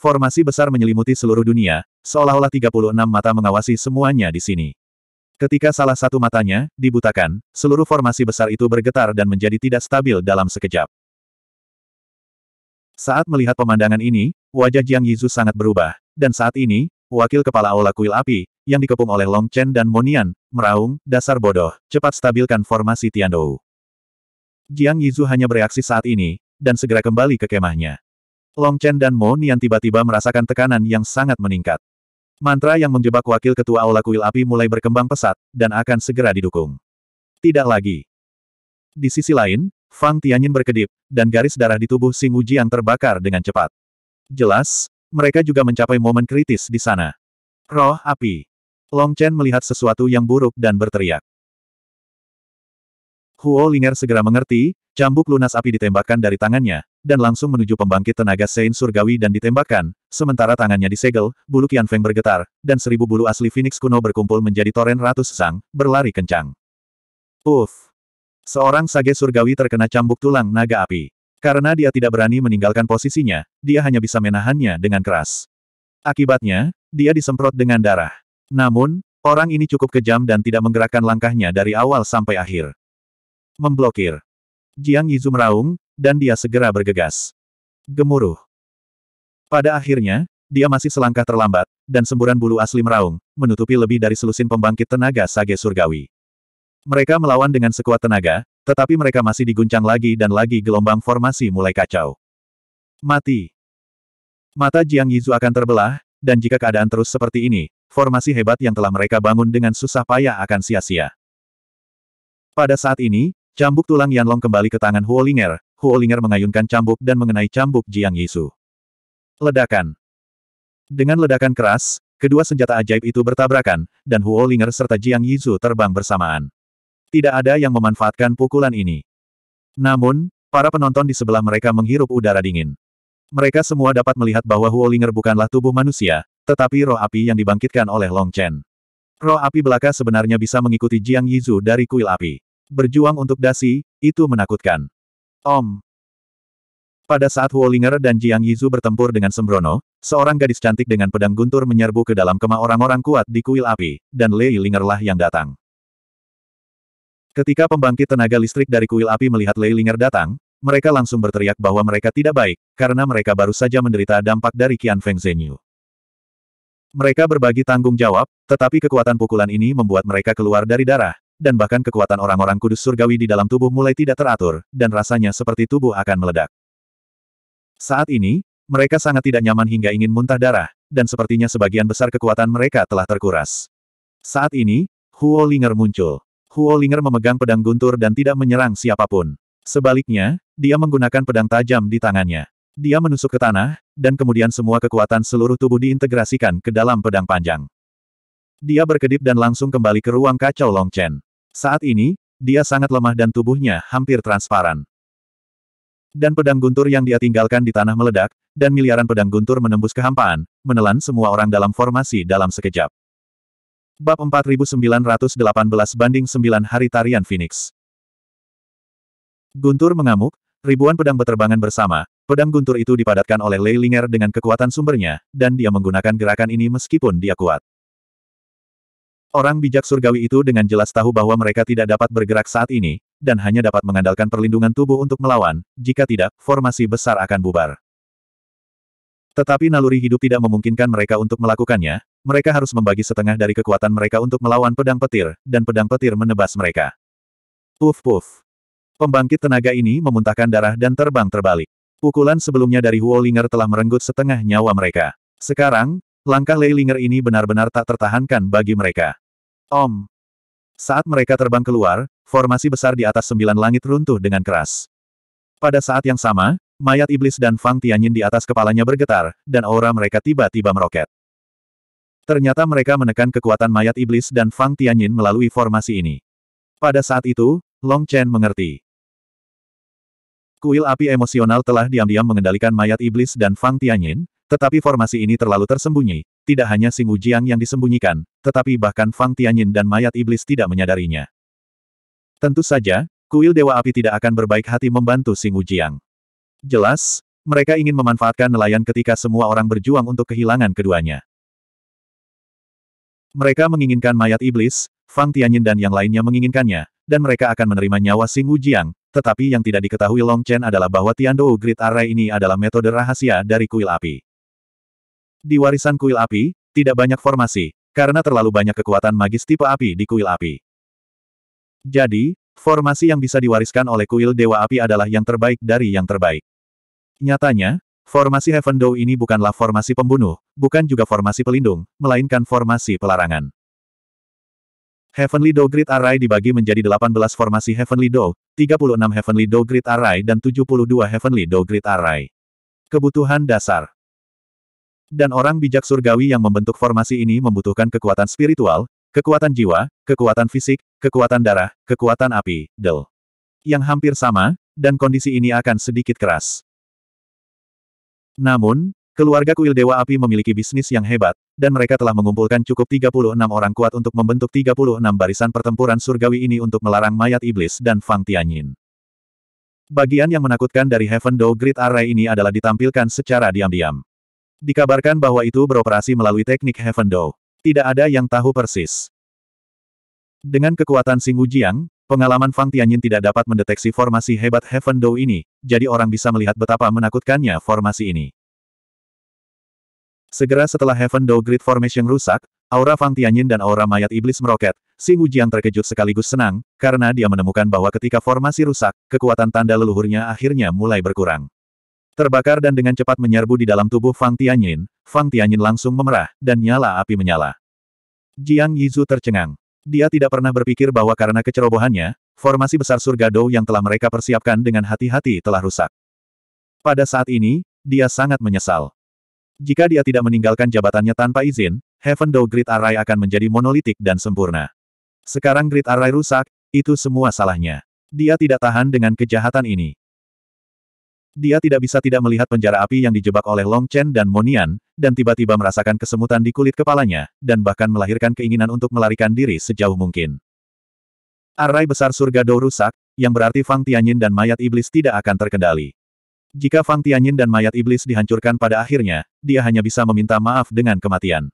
Formasi besar menyelimuti seluruh dunia, seolah-olah 36 mata mengawasi semuanya di sini. Ketika salah satu matanya dibutakan, seluruh formasi besar itu bergetar dan menjadi tidak stabil dalam sekejap. Saat melihat pemandangan ini, wajah Jiang Yizhu sangat berubah, dan saat ini, wakil kepala Aula Kuil Api, yang dikepung oleh Long Chen dan Monian, meraung, dasar bodoh, cepat stabilkan formasi Tiandou. Jiang Yizhu hanya bereaksi saat ini, dan segera kembali ke kemahnya. Long Chen dan Monian tiba-tiba merasakan tekanan yang sangat meningkat. Mantra yang menjebak wakil ketua Aula Kuil Api mulai berkembang pesat, dan akan segera didukung. Tidak lagi. Di sisi lain, Fang Tianyin berkedip, dan garis darah di tubuh Sing yang terbakar dengan cepat. Jelas, mereka juga mencapai momen kritis di sana. Roh api. Long Chen melihat sesuatu yang buruk dan berteriak. Huo Linger segera mengerti, cambuk lunas api ditembakkan dari tangannya, dan langsung menuju pembangkit tenaga Sein Surgawi dan ditembakkan, sementara tangannya disegel, bulu Qian Feng bergetar, dan seribu bulu asli Phoenix kuno berkumpul menjadi toren ratus sang, berlari kencang. Uff! Seorang sage surgawi terkena cambuk tulang naga api. Karena dia tidak berani meninggalkan posisinya, dia hanya bisa menahannya dengan keras. Akibatnya, dia disemprot dengan darah. Namun, orang ini cukup kejam dan tidak menggerakkan langkahnya dari awal sampai akhir. Memblokir. Jiang Yizu meraung, dan dia segera bergegas. Gemuruh. Pada akhirnya, dia masih selangkah terlambat, dan semburan bulu asli meraung, menutupi lebih dari selusin pembangkit tenaga sage surgawi. Mereka melawan dengan sekuat tenaga, tetapi mereka masih diguncang lagi dan lagi gelombang formasi mulai kacau. Mati. Mata Jiang Yizu akan terbelah, dan jika keadaan terus seperti ini, formasi hebat yang telah mereka bangun dengan susah payah akan sia-sia. Pada saat ini, cambuk tulang Yanlong kembali ke tangan Huolinger, Huolinger mengayunkan cambuk dan mengenai cambuk Jiang Yisu. Ledakan Dengan ledakan keras, kedua senjata ajaib itu bertabrakan, dan Huolinger serta Jiang Yizu terbang bersamaan. Tidak ada yang memanfaatkan pukulan ini. Namun, para penonton di sebelah mereka menghirup udara dingin. Mereka semua dapat melihat bahwa Huolinger bukanlah tubuh manusia, tetapi roh api yang dibangkitkan oleh Long Chen. Roh api belaka sebenarnya bisa mengikuti Jiang Yizu dari kuil api. Berjuang untuk dasi, itu menakutkan. Om. Pada saat Ling'er dan Jiang Yizu bertempur dengan sembrono, seorang gadis cantik dengan pedang guntur menyerbu ke dalam kemah orang-orang kuat di kuil api, dan Lei Lingerlah yang datang. Ketika pembangkit tenaga listrik dari kuil api melihat Lei Linger datang, mereka langsung berteriak bahwa mereka tidak baik, karena mereka baru saja menderita dampak dari Qian Feng Zhenyu. Mereka berbagi tanggung jawab, tetapi kekuatan pukulan ini membuat mereka keluar dari darah, dan bahkan kekuatan orang-orang kudus surgawi di dalam tubuh mulai tidak teratur, dan rasanya seperti tubuh akan meledak. Saat ini, mereka sangat tidak nyaman hingga ingin muntah darah, dan sepertinya sebagian besar kekuatan mereka telah terkuras. Saat ini, Huo Linger muncul. Huo Linger memegang pedang guntur dan tidak menyerang siapapun. Sebaliknya, dia menggunakan pedang tajam di tangannya. Dia menusuk ke tanah, dan kemudian semua kekuatan seluruh tubuh diintegrasikan ke dalam pedang panjang. Dia berkedip dan langsung kembali ke ruang kacau Long Chen. Saat ini, dia sangat lemah dan tubuhnya hampir transparan. Dan pedang guntur yang dia tinggalkan di tanah meledak, dan miliaran pedang guntur menembus kehampaan, menelan semua orang dalam formasi dalam sekejap. Bab 4918 banding 9 Hari Tarian Phoenix Guntur mengamuk, ribuan pedang berterbangan bersama, Pedang guntur itu dipadatkan oleh Lei Linger dengan kekuatan sumbernya, dan dia menggunakan gerakan ini meskipun dia kuat. Orang bijak surgawi itu dengan jelas tahu bahwa mereka tidak dapat bergerak saat ini, dan hanya dapat mengandalkan perlindungan tubuh untuk melawan, jika tidak, formasi besar akan bubar. Tetapi naluri hidup tidak memungkinkan mereka untuk melakukannya, mereka harus membagi setengah dari kekuatan mereka untuk melawan pedang petir, dan pedang petir menebas mereka. Puf puf. Pembangkit tenaga ini memuntahkan darah dan terbang terbalik. Pukulan sebelumnya dari Huo Linger telah merenggut setengah nyawa mereka. Sekarang, langkah Lei Ling'er ini benar-benar tak tertahankan bagi mereka. Om. Saat mereka terbang keluar, formasi besar di atas sembilan langit runtuh dengan keras. Pada saat yang sama, mayat iblis dan Fang Tianyin di atas kepalanya bergetar, dan aura mereka tiba-tiba meroket. Ternyata mereka menekan kekuatan mayat iblis dan Fang Tianyin melalui formasi ini. Pada saat itu, Long Chen mengerti. Kuil api emosional telah diam-diam mengendalikan mayat iblis dan Fang Tianyin, tetapi formasi ini terlalu tersembunyi, tidak hanya Sing Wujiang yang disembunyikan, tetapi bahkan Fang Tianyin dan mayat iblis tidak menyadarinya. Tentu saja, kuil Dewa Api tidak akan berbaik hati membantu Sing Wujiang. Jelas, mereka ingin memanfaatkan nelayan ketika semua orang berjuang untuk kehilangan keduanya. Mereka menginginkan mayat iblis, Fang Tianyin dan yang lainnya menginginkannya, dan mereka akan menerima nyawa Sing Wujiang, tetapi yang tidak diketahui Long Chen adalah bahwa Tiandou Grid Array ini adalah metode rahasia dari kuil api. Di warisan kuil api, tidak banyak formasi, karena terlalu banyak kekuatan magis tipe api di kuil api. Jadi, formasi yang bisa diwariskan oleh kuil Dewa Api adalah yang terbaik dari yang terbaik. Nyatanya, formasi Heaven Dao ini bukanlah formasi pembunuh, bukan juga formasi pelindung, melainkan formasi pelarangan. Heavenly Dog Grid Array dibagi menjadi 18 formasi Heavenly Dog, 36 Heavenly Dog Grid Array dan 72 Heavenly Dog Grid Array. Kebutuhan dasar Dan orang bijak surgawi yang membentuk formasi ini membutuhkan kekuatan spiritual, kekuatan jiwa, kekuatan fisik, kekuatan darah, kekuatan api, del. Yang hampir sama, dan kondisi ini akan sedikit keras. Namun, Keluarga kuil Dewa Api memiliki bisnis yang hebat, dan mereka telah mengumpulkan cukup 36 orang kuat untuk membentuk 36 barisan pertempuran surgawi ini untuk melarang mayat iblis dan Fang Tianyin. Bagian yang menakutkan dari Heaven Dao Grid Array ini adalah ditampilkan secara diam-diam. Dikabarkan bahwa itu beroperasi melalui teknik Heaven Dao. Tidak ada yang tahu persis. Dengan kekuatan Sing Wujiang, pengalaman Fang Tianyin tidak dapat mendeteksi formasi hebat Heaven Dao ini, jadi orang bisa melihat betapa menakutkannya formasi ini. Segera setelah Heaven Do Grid Formation rusak, aura Fang Tianyin dan aura mayat iblis meroket, Si Wujiang terkejut sekaligus senang, karena dia menemukan bahwa ketika formasi rusak, kekuatan tanda leluhurnya akhirnya mulai berkurang. Terbakar dan dengan cepat menyerbu di dalam tubuh Fang Tianyin, Fang Tianyin langsung memerah, dan nyala api menyala. Jiang Yizu tercengang. Dia tidak pernah berpikir bahwa karena kecerobohannya, formasi besar surga Dou yang telah mereka persiapkan dengan hati-hati telah rusak. Pada saat ini, dia sangat menyesal. Jika dia tidak meninggalkan jabatannya tanpa izin, Heaven Dao Grid Array akan menjadi monolitik dan sempurna. Sekarang Grid Array rusak, itu semua salahnya. Dia tidak tahan dengan kejahatan ini. Dia tidak bisa tidak melihat penjara api yang dijebak oleh Long Chen dan Monian, dan tiba-tiba merasakan kesemutan di kulit kepalanya, dan bahkan melahirkan keinginan untuk melarikan diri sejauh mungkin. Array besar surga Dou rusak, yang berarti Fang Tianyin dan mayat iblis tidak akan terkendali. Jika Fang Tianyin dan mayat iblis dihancurkan pada akhirnya, dia hanya bisa meminta maaf dengan kematian.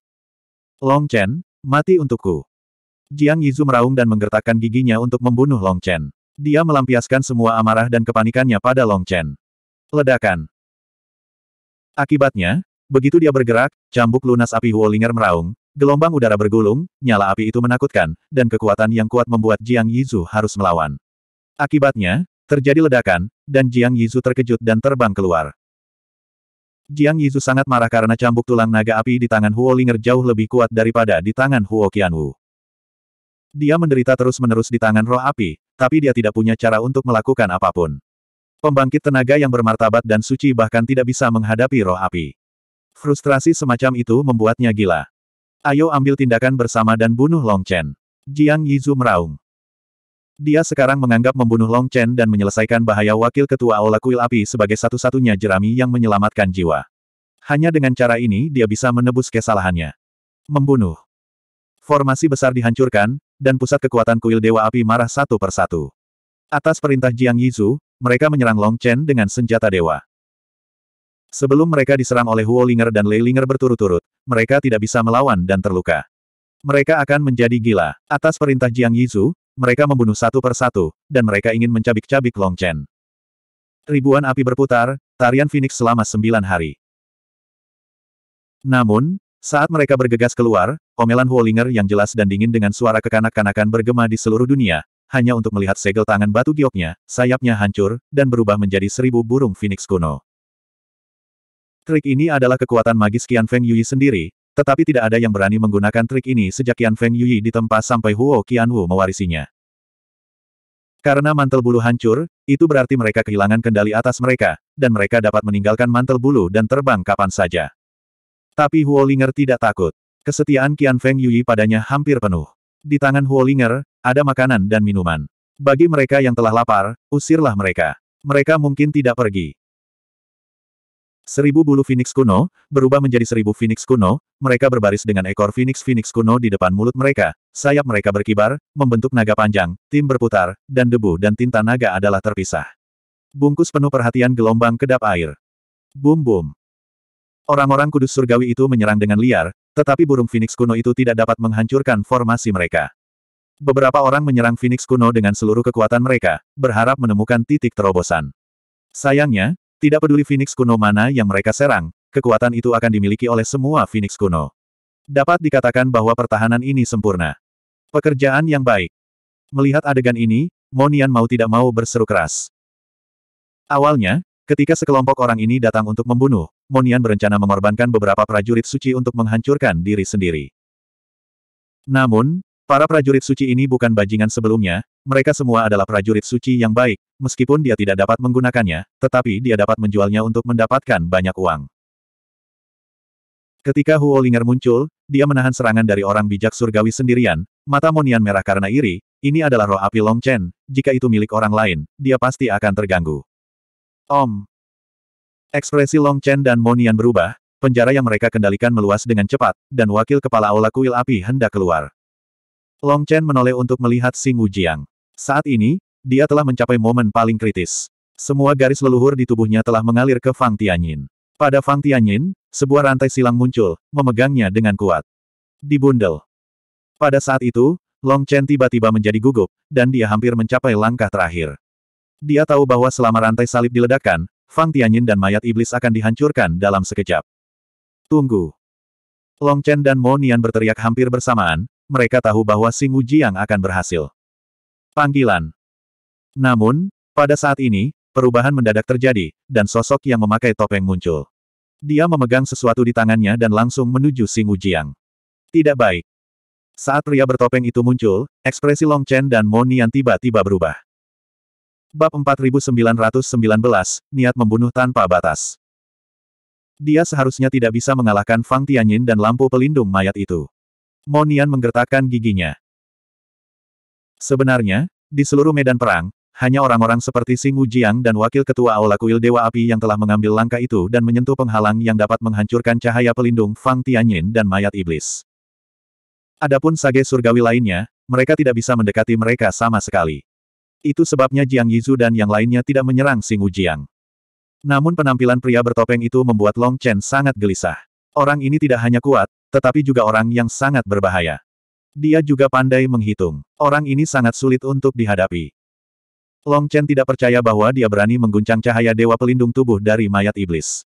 Long Chen, mati untukku. Jiang Yizu meraung dan menggertakkan giginya untuk membunuh Long Chen. Dia melampiaskan semua amarah dan kepanikannya pada Long Chen. Ledakan. Akibatnya, begitu dia bergerak, cambuk lunas api Huolinger meraung, gelombang udara bergulung, nyala api itu menakutkan, dan kekuatan yang kuat membuat Jiang Yizu harus melawan. Akibatnya, Terjadi ledakan, dan Jiang Yizu terkejut dan terbang keluar. Jiang Yizu sangat marah karena cambuk tulang naga api di tangan Huo Linger jauh lebih kuat daripada di tangan Huo Qianwu. Dia menderita terus-menerus di tangan roh api, tapi dia tidak punya cara untuk melakukan apapun. Pembangkit tenaga yang bermartabat dan suci bahkan tidak bisa menghadapi roh api. Frustrasi semacam itu membuatnya gila. Ayo ambil tindakan bersama dan bunuh Long Chen. Jiang Yizu meraung. Dia sekarang menganggap membunuh Long Chen dan menyelesaikan bahaya wakil ketua Aula Kuil Api sebagai satu-satunya jerami yang menyelamatkan jiwa. Hanya dengan cara ini dia bisa menebus kesalahannya. Membunuh. Formasi besar dihancurkan, dan pusat kekuatan kuil Dewa Api marah satu persatu. Atas perintah Jiang Yizu, mereka menyerang Long Chen dengan senjata dewa. Sebelum mereka diserang oleh Huo Linger dan Lei Linger berturut-turut, mereka tidak bisa melawan dan terluka. Mereka akan menjadi gila. Atas perintah Jiang Yizu, mereka membunuh satu persatu, dan mereka ingin mencabik-cabik Long Chen. Ribuan api berputar, tarian Phoenix selama sembilan hari. Namun, saat mereka bergegas keluar, omelan Huolinger yang jelas dan dingin dengan suara kekanak-kanakan bergema di seluruh dunia, hanya untuk melihat segel tangan batu gioknya, sayapnya hancur, dan berubah menjadi seribu burung Phoenix kuno. Trik ini adalah kekuatan magis Qian Feng Yui sendiri, tetapi tidak ada yang berani menggunakan trik ini sejak Yan Feng Yui ditempa sampai Huo Qianwu mewarisinya. Karena mantel bulu hancur, itu berarti mereka kehilangan kendali atas mereka, dan mereka dapat meninggalkan mantel bulu dan terbang kapan saja. Tapi Huo Linger tidak takut. Kesetiaan Qian Feng Yui padanya hampir penuh. Di tangan Huo Linger, ada makanan dan minuman. Bagi mereka yang telah lapar, usirlah mereka. Mereka mungkin tidak pergi. Seribu bulu Phoenix kuno, berubah menjadi seribu Phoenix kuno, mereka berbaris dengan ekor Phoenix-Phoenix kuno di depan mulut mereka, sayap mereka berkibar, membentuk naga panjang, tim berputar, dan debu dan tinta naga adalah terpisah. Bungkus penuh perhatian gelombang kedap air. Bum bum. Orang-orang kudus surgawi itu menyerang dengan liar, tetapi burung Phoenix kuno itu tidak dapat menghancurkan formasi mereka. Beberapa orang menyerang Phoenix kuno dengan seluruh kekuatan mereka, berharap menemukan titik terobosan. Sayangnya, tidak peduli Phoenix kuno mana yang mereka serang, kekuatan itu akan dimiliki oleh semua Phoenix kuno. Dapat dikatakan bahwa pertahanan ini sempurna. Pekerjaan yang baik. Melihat adegan ini, Monian mau tidak mau berseru keras. Awalnya, ketika sekelompok orang ini datang untuk membunuh, Monian berencana mengorbankan beberapa prajurit suci untuk menghancurkan diri sendiri. Namun, Para prajurit suci ini bukan bajingan sebelumnya, mereka semua adalah prajurit suci yang baik, meskipun dia tidak dapat menggunakannya, tetapi dia dapat menjualnya untuk mendapatkan banyak uang. Ketika Huo Linger muncul, dia menahan serangan dari orang bijak surgawi sendirian, mata Monian merah karena iri, ini adalah roh api Long Chen, jika itu milik orang lain, dia pasti akan terganggu. Om. Ekspresi Long Chen dan Monian berubah, penjara yang mereka kendalikan meluas dengan cepat, dan wakil kepala aula kuil api hendak keluar. Long Chen menoleh untuk melihat Xing Wujiang. Saat ini, dia telah mencapai momen paling kritis. Semua garis leluhur di tubuhnya telah mengalir ke Fang Tianyin. Pada Fang Tianyin, sebuah rantai silang muncul, memegangnya dengan kuat. Dibundel. Pada saat itu, Long Chen tiba-tiba menjadi gugup, dan dia hampir mencapai langkah terakhir. Dia tahu bahwa selama rantai salib diledakkan, Fang Tianyin dan mayat iblis akan dihancurkan dalam sekejap. Tunggu. Long Chen dan Mo Nian berteriak hampir bersamaan, mereka tahu bahwa Sing Jiang akan berhasil. Panggilan. Namun, pada saat ini, perubahan mendadak terjadi, dan sosok yang memakai topeng muncul. Dia memegang sesuatu di tangannya dan langsung menuju Sing Jiang. Tidak baik. Saat pria bertopeng itu muncul, ekspresi Long Chen dan Mo Nian tiba-tiba berubah. Bab 4919, Niat Membunuh Tanpa Batas. Dia seharusnya tidak bisa mengalahkan Fang Tianyin dan lampu pelindung mayat itu. Monian menggertakkan giginya. Sebenarnya, di seluruh medan perang, hanya orang-orang seperti Sing Wujiang dan Wakil Ketua Aula Kuil Dewa Api yang telah mengambil langkah itu dan menyentuh penghalang yang dapat menghancurkan cahaya pelindung Fang Tianyin dan mayat iblis. Adapun sage surgawi lainnya, mereka tidak bisa mendekati mereka sama sekali. Itu sebabnya Jiang Yizu dan yang lainnya tidak menyerang Sing Wujiang. Namun penampilan pria bertopeng itu membuat Long Chen sangat gelisah. Orang ini tidak hanya kuat, tetapi juga orang yang sangat berbahaya. Dia juga pandai menghitung. Orang ini sangat sulit untuk dihadapi. Long Chen tidak percaya bahwa dia berani mengguncang cahaya dewa pelindung tubuh dari mayat iblis.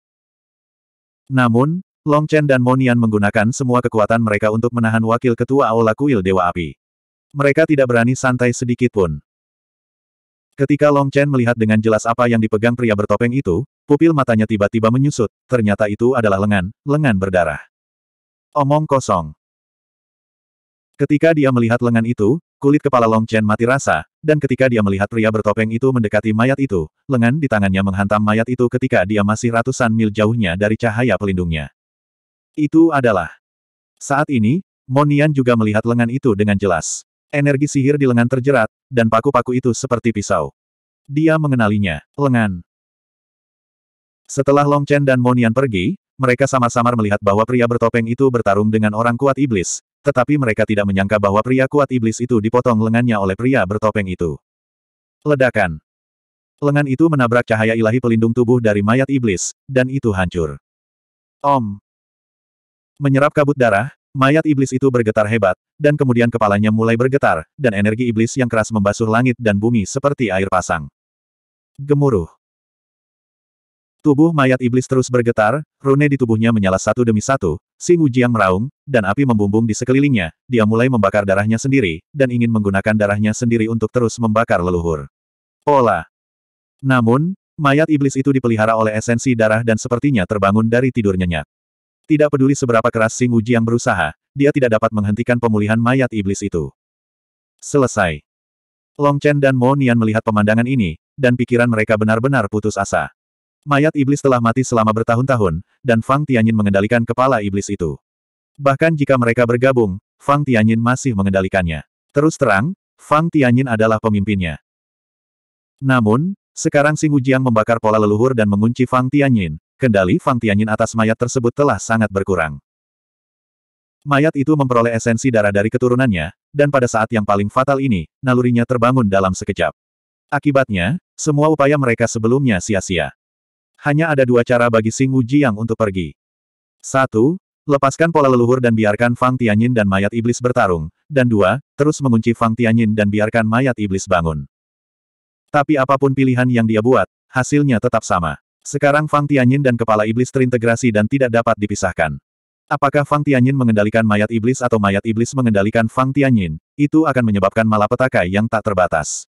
Namun, Long Chen dan Monian menggunakan semua kekuatan mereka untuk menahan wakil ketua Aula Kuil Dewa Api. Mereka tidak berani santai sedikit pun. Ketika Long Chen melihat dengan jelas apa yang dipegang pria bertopeng itu, pupil matanya tiba-tiba menyusut, ternyata itu adalah lengan, lengan berdarah. Omong kosong. Ketika dia melihat lengan itu, kulit kepala Long Chen mati rasa, dan ketika dia melihat pria bertopeng itu mendekati mayat itu, lengan di tangannya menghantam mayat itu ketika dia masih ratusan mil jauhnya dari cahaya pelindungnya. Itu adalah. Saat ini, Monian juga melihat lengan itu dengan jelas. Energi sihir di lengan terjerat, dan paku-paku itu seperti pisau. Dia mengenalinya, lengan. Setelah Long Chen dan Monian pergi, mereka samar-samar melihat bahwa pria bertopeng itu bertarung dengan orang kuat iblis, tetapi mereka tidak menyangka bahwa pria kuat iblis itu dipotong lengannya oleh pria bertopeng itu. Ledakan. Lengan itu menabrak cahaya ilahi pelindung tubuh dari mayat iblis, dan itu hancur. Om. Menyerap kabut darah, mayat iblis itu bergetar hebat, dan kemudian kepalanya mulai bergetar, dan energi iblis yang keras membasuh langit dan bumi seperti air pasang. Gemuruh. Tubuh mayat iblis terus bergetar, rune di tubuhnya menyala satu demi satu, si Mujiang meraung, dan api membumbung di sekelilingnya, dia mulai membakar darahnya sendiri, dan ingin menggunakan darahnya sendiri untuk terus membakar leluhur. Pola. Namun, mayat iblis itu dipelihara oleh esensi darah dan sepertinya terbangun dari tidur nyenyak. Tidak peduli seberapa keras si Mujiang berusaha, dia tidak dapat menghentikan pemulihan mayat iblis itu. Selesai. Long Chen dan Mo Nian melihat pemandangan ini, dan pikiran mereka benar-benar putus asa. Mayat iblis telah mati selama bertahun-tahun, dan Fang Tianyin mengendalikan kepala iblis itu. Bahkan jika mereka bergabung, Fang Tianyin masih mengendalikannya. Terus terang, Fang Tianyin adalah pemimpinnya. Namun, sekarang Sing Wujiang membakar pola leluhur dan mengunci Fang Tianyin, kendali Fang Tianyin atas mayat tersebut telah sangat berkurang. Mayat itu memperoleh esensi darah dari keturunannya, dan pada saat yang paling fatal ini, nalurinya terbangun dalam sekejap. Akibatnya, semua upaya mereka sebelumnya sia-sia hanya ada dua cara bagi Sing Wujiang untuk pergi. Satu, lepaskan pola leluhur dan biarkan Fang Tianyin dan mayat iblis bertarung, dan dua, terus mengunci Fang Tianyin dan biarkan mayat iblis bangun. Tapi apapun pilihan yang dia buat, hasilnya tetap sama. Sekarang Fang Tianyin dan kepala iblis terintegrasi dan tidak dapat dipisahkan. Apakah Fang Tianyin mengendalikan mayat iblis atau mayat iblis mengendalikan Fang Tianyin, itu akan menyebabkan malapetaka yang tak terbatas.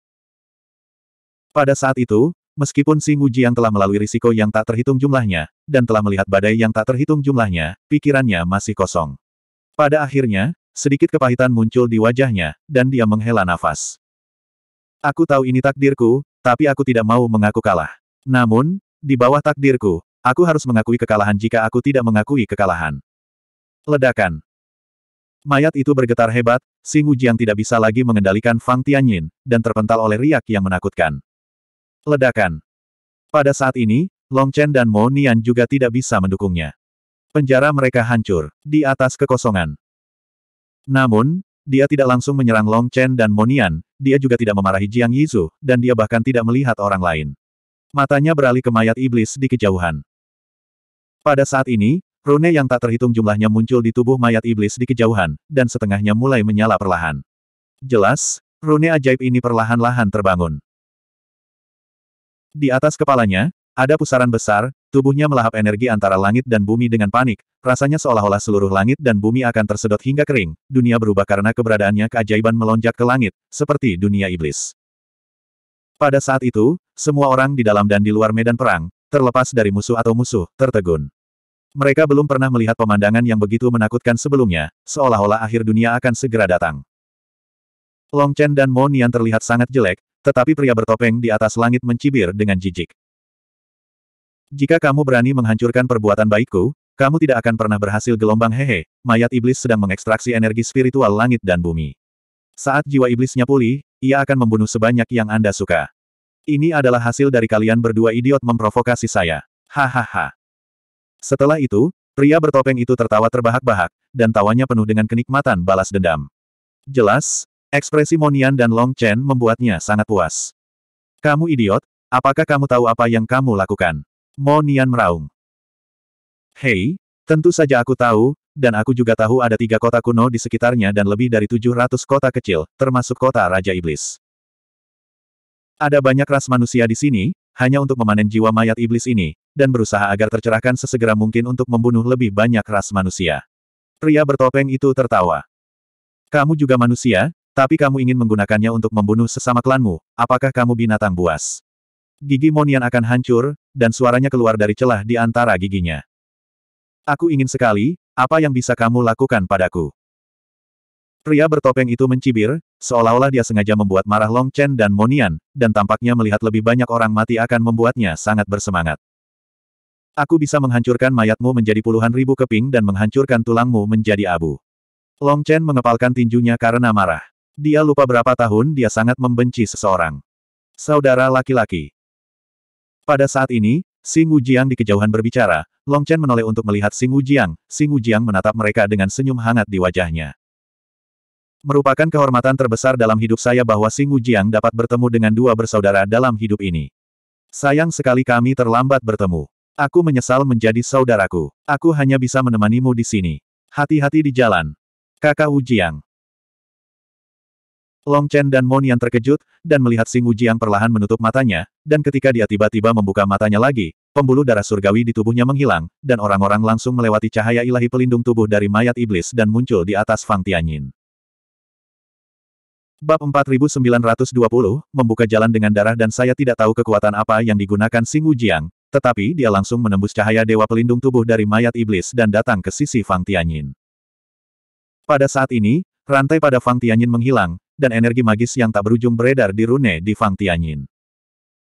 Pada saat itu, Meskipun si Muji yang telah melalui risiko yang tak terhitung jumlahnya, dan telah melihat badai yang tak terhitung jumlahnya, pikirannya masih kosong. Pada akhirnya, sedikit kepahitan muncul di wajahnya, dan dia menghela nafas. Aku tahu ini takdirku, tapi aku tidak mau mengaku kalah. Namun, di bawah takdirku, aku harus mengakui kekalahan jika aku tidak mengakui kekalahan. Ledakan. Mayat itu bergetar hebat, Sing Wujiang tidak bisa lagi mengendalikan Fang Tianyin, dan terpental oleh riak yang menakutkan. Ledakan. Pada saat ini, Long Chen dan Mo Nian juga tidak bisa mendukungnya. Penjara mereka hancur, di atas kekosongan. Namun, dia tidak langsung menyerang Long Chen dan Mo Nian, dia juga tidak memarahi Jiang Yizu, dan dia bahkan tidak melihat orang lain. Matanya beralih ke mayat iblis di kejauhan. Pada saat ini, rune yang tak terhitung jumlahnya muncul di tubuh mayat iblis di kejauhan, dan setengahnya mulai menyala perlahan. Jelas, rune ajaib ini perlahan-lahan terbangun. Di atas kepalanya, ada pusaran besar, tubuhnya melahap energi antara langit dan bumi dengan panik, rasanya seolah-olah seluruh langit dan bumi akan tersedot hingga kering, dunia berubah karena keberadaannya keajaiban melonjak ke langit, seperti dunia iblis. Pada saat itu, semua orang di dalam dan di luar medan perang, terlepas dari musuh atau musuh, tertegun. Mereka belum pernah melihat pemandangan yang begitu menakutkan sebelumnya, seolah-olah akhir dunia akan segera datang. Long Chen dan Mo Nian terlihat sangat jelek, tetapi pria bertopeng di atas langit mencibir dengan jijik. Jika kamu berani menghancurkan perbuatan baikku, kamu tidak akan pernah berhasil gelombang hehe, mayat iblis sedang mengekstraksi energi spiritual langit dan bumi. Saat jiwa iblisnya pulih, ia akan membunuh sebanyak yang Anda suka. Ini adalah hasil dari kalian berdua idiot memprovokasi saya. Hahaha. Setelah itu, pria bertopeng itu tertawa terbahak-bahak, dan tawanya penuh dengan kenikmatan balas dendam. Jelas, Ekspresi Monian dan Long Chen membuatnya sangat puas. Kamu idiot, apakah kamu tahu apa yang kamu lakukan? Monian meraung. Hei, tentu saja aku tahu, dan aku juga tahu ada tiga kota kuno di sekitarnya dan lebih dari 700 kota kecil, termasuk kota Raja Iblis. Ada banyak ras manusia di sini, hanya untuk memanen jiwa mayat iblis ini, dan berusaha agar tercerahkan sesegera mungkin untuk membunuh lebih banyak ras manusia. Pria bertopeng itu tertawa. Kamu juga manusia, tapi kamu ingin menggunakannya untuk membunuh sesama klanmu, apakah kamu binatang buas? Gigi Monian akan hancur, dan suaranya keluar dari celah di antara giginya. Aku ingin sekali, apa yang bisa kamu lakukan padaku? Pria bertopeng itu mencibir, seolah-olah dia sengaja membuat marah Long Chen dan Monian, dan tampaknya melihat lebih banyak orang mati akan membuatnya sangat bersemangat. Aku bisa menghancurkan mayatmu menjadi puluhan ribu keping dan menghancurkan tulangmu menjadi abu. Long Chen mengepalkan tinjunya karena marah. Dia lupa berapa tahun dia sangat membenci seseorang. Saudara laki-laki. Pada saat ini, Sing Wujiang di kejauhan berbicara, Long Chen menoleh untuk melihat Sing Wujiang, Sing Wujiang menatap mereka dengan senyum hangat di wajahnya. Merupakan kehormatan terbesar dalam hidup saya bahwa Sing Wujiang dapat bertemu dengan dua bersaudara dalam hidup ini. Sayang sekali kami terlambat bertemu. Aku menyesal menjadi saudaraku. Aku hanya bisa menemanimu di sini. Hati-hati di jalan. Kakak Wujiang. Long Chen dan Monian terkejut, dan melihat Sing Wujiang perlahan menutup matanya, dan ketika dia tiba-tiba membuka matanya lagi, pembuluh darah surgawi di tubuhnya menghilang, dan orang-orang langsung melewati cahaya ilahi pelindung tubuh dari mayat iblis dan muncul di atas Fang Tianyin. Bab 4920, membuka jalan dengan darah dan saya tidak tahu kekuatan apa yang digunakan Sing Wujiang, tetapi dia langsung menembus cahaya dewa pelindung tubuh dari mayat iblis dan datang ke sisi Fang Tianyin. Pada saat ini, rantai pada Fang Tianyin menghilang, dan energi magis yang tak berujung beredar di rune di Fang Tianyin.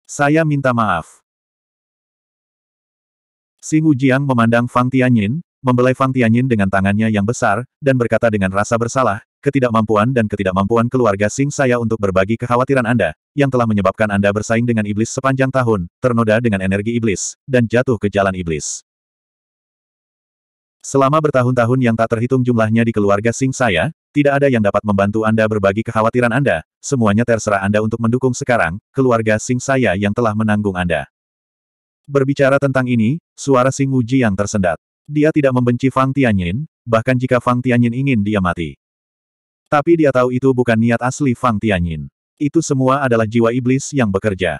Saya minta maaf. Sing Jiang memandang Fang Tianyin, membelai Fang Tianyin dengan tangannya yang besar, dan berkata dengan rasa bersalah, ketidakmampuan dan ketidakmampuan keluarga Sing saya untuk berbagi kekhawatiran Anda, yang telah menyebabkan Anda bersaing dengan iblis sepanjang tahun, ternoda dengan energi iblis, dan jatuh ke jalan iblis. Selama bertahun-tahun yang tak terhitung jumlahnya di keluarga Sing saya, tidak ada yang dapat membantu Anda berbagi kekhawatiran Anda, semuanya terserah Anda untuk mendukung sekarang, keluarga Sing saya yang telah menanggung Anda. Berbicara tentang ini, suara Sing Wuji yang tersendat. Dia tidak membenci Fang Tianyin, bahkan jika Fang Tianyin ingin dia mati. Tapi dia tahu itu bukan niat asli Fang Tianyin. Itu semua adalah jiwa iblis yang bekerja.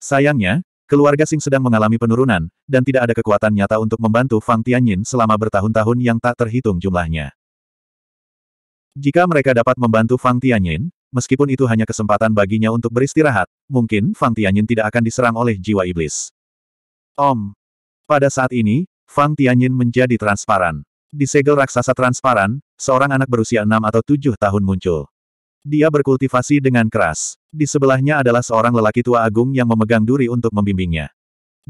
Sayangnya, keluarga Sing sedang mengalami penurunan, dan tidak ada kekuatan nyata untuk membantu Fang Tianyin selama bertahun-tahun yang tak terhitung jumlahnya. Jika mereka dapat membantu Fang Tianyin, meskipun itu hanya kesempatan baginya untuk beristirahat, mungkin Fang Tianyin tidak akan diserang oleh jiwa iblis. Om. Pada saat ini, Fang Tianyin menjadi transparan. Di segel raksasa transparan, seorang anak berusia enam atau tujuh tahun muncul. Dia berkultivasi dengan keras. Di sebelahnya adalah seorang lelaki tua agung yang memegang duri untuk membimbingnya.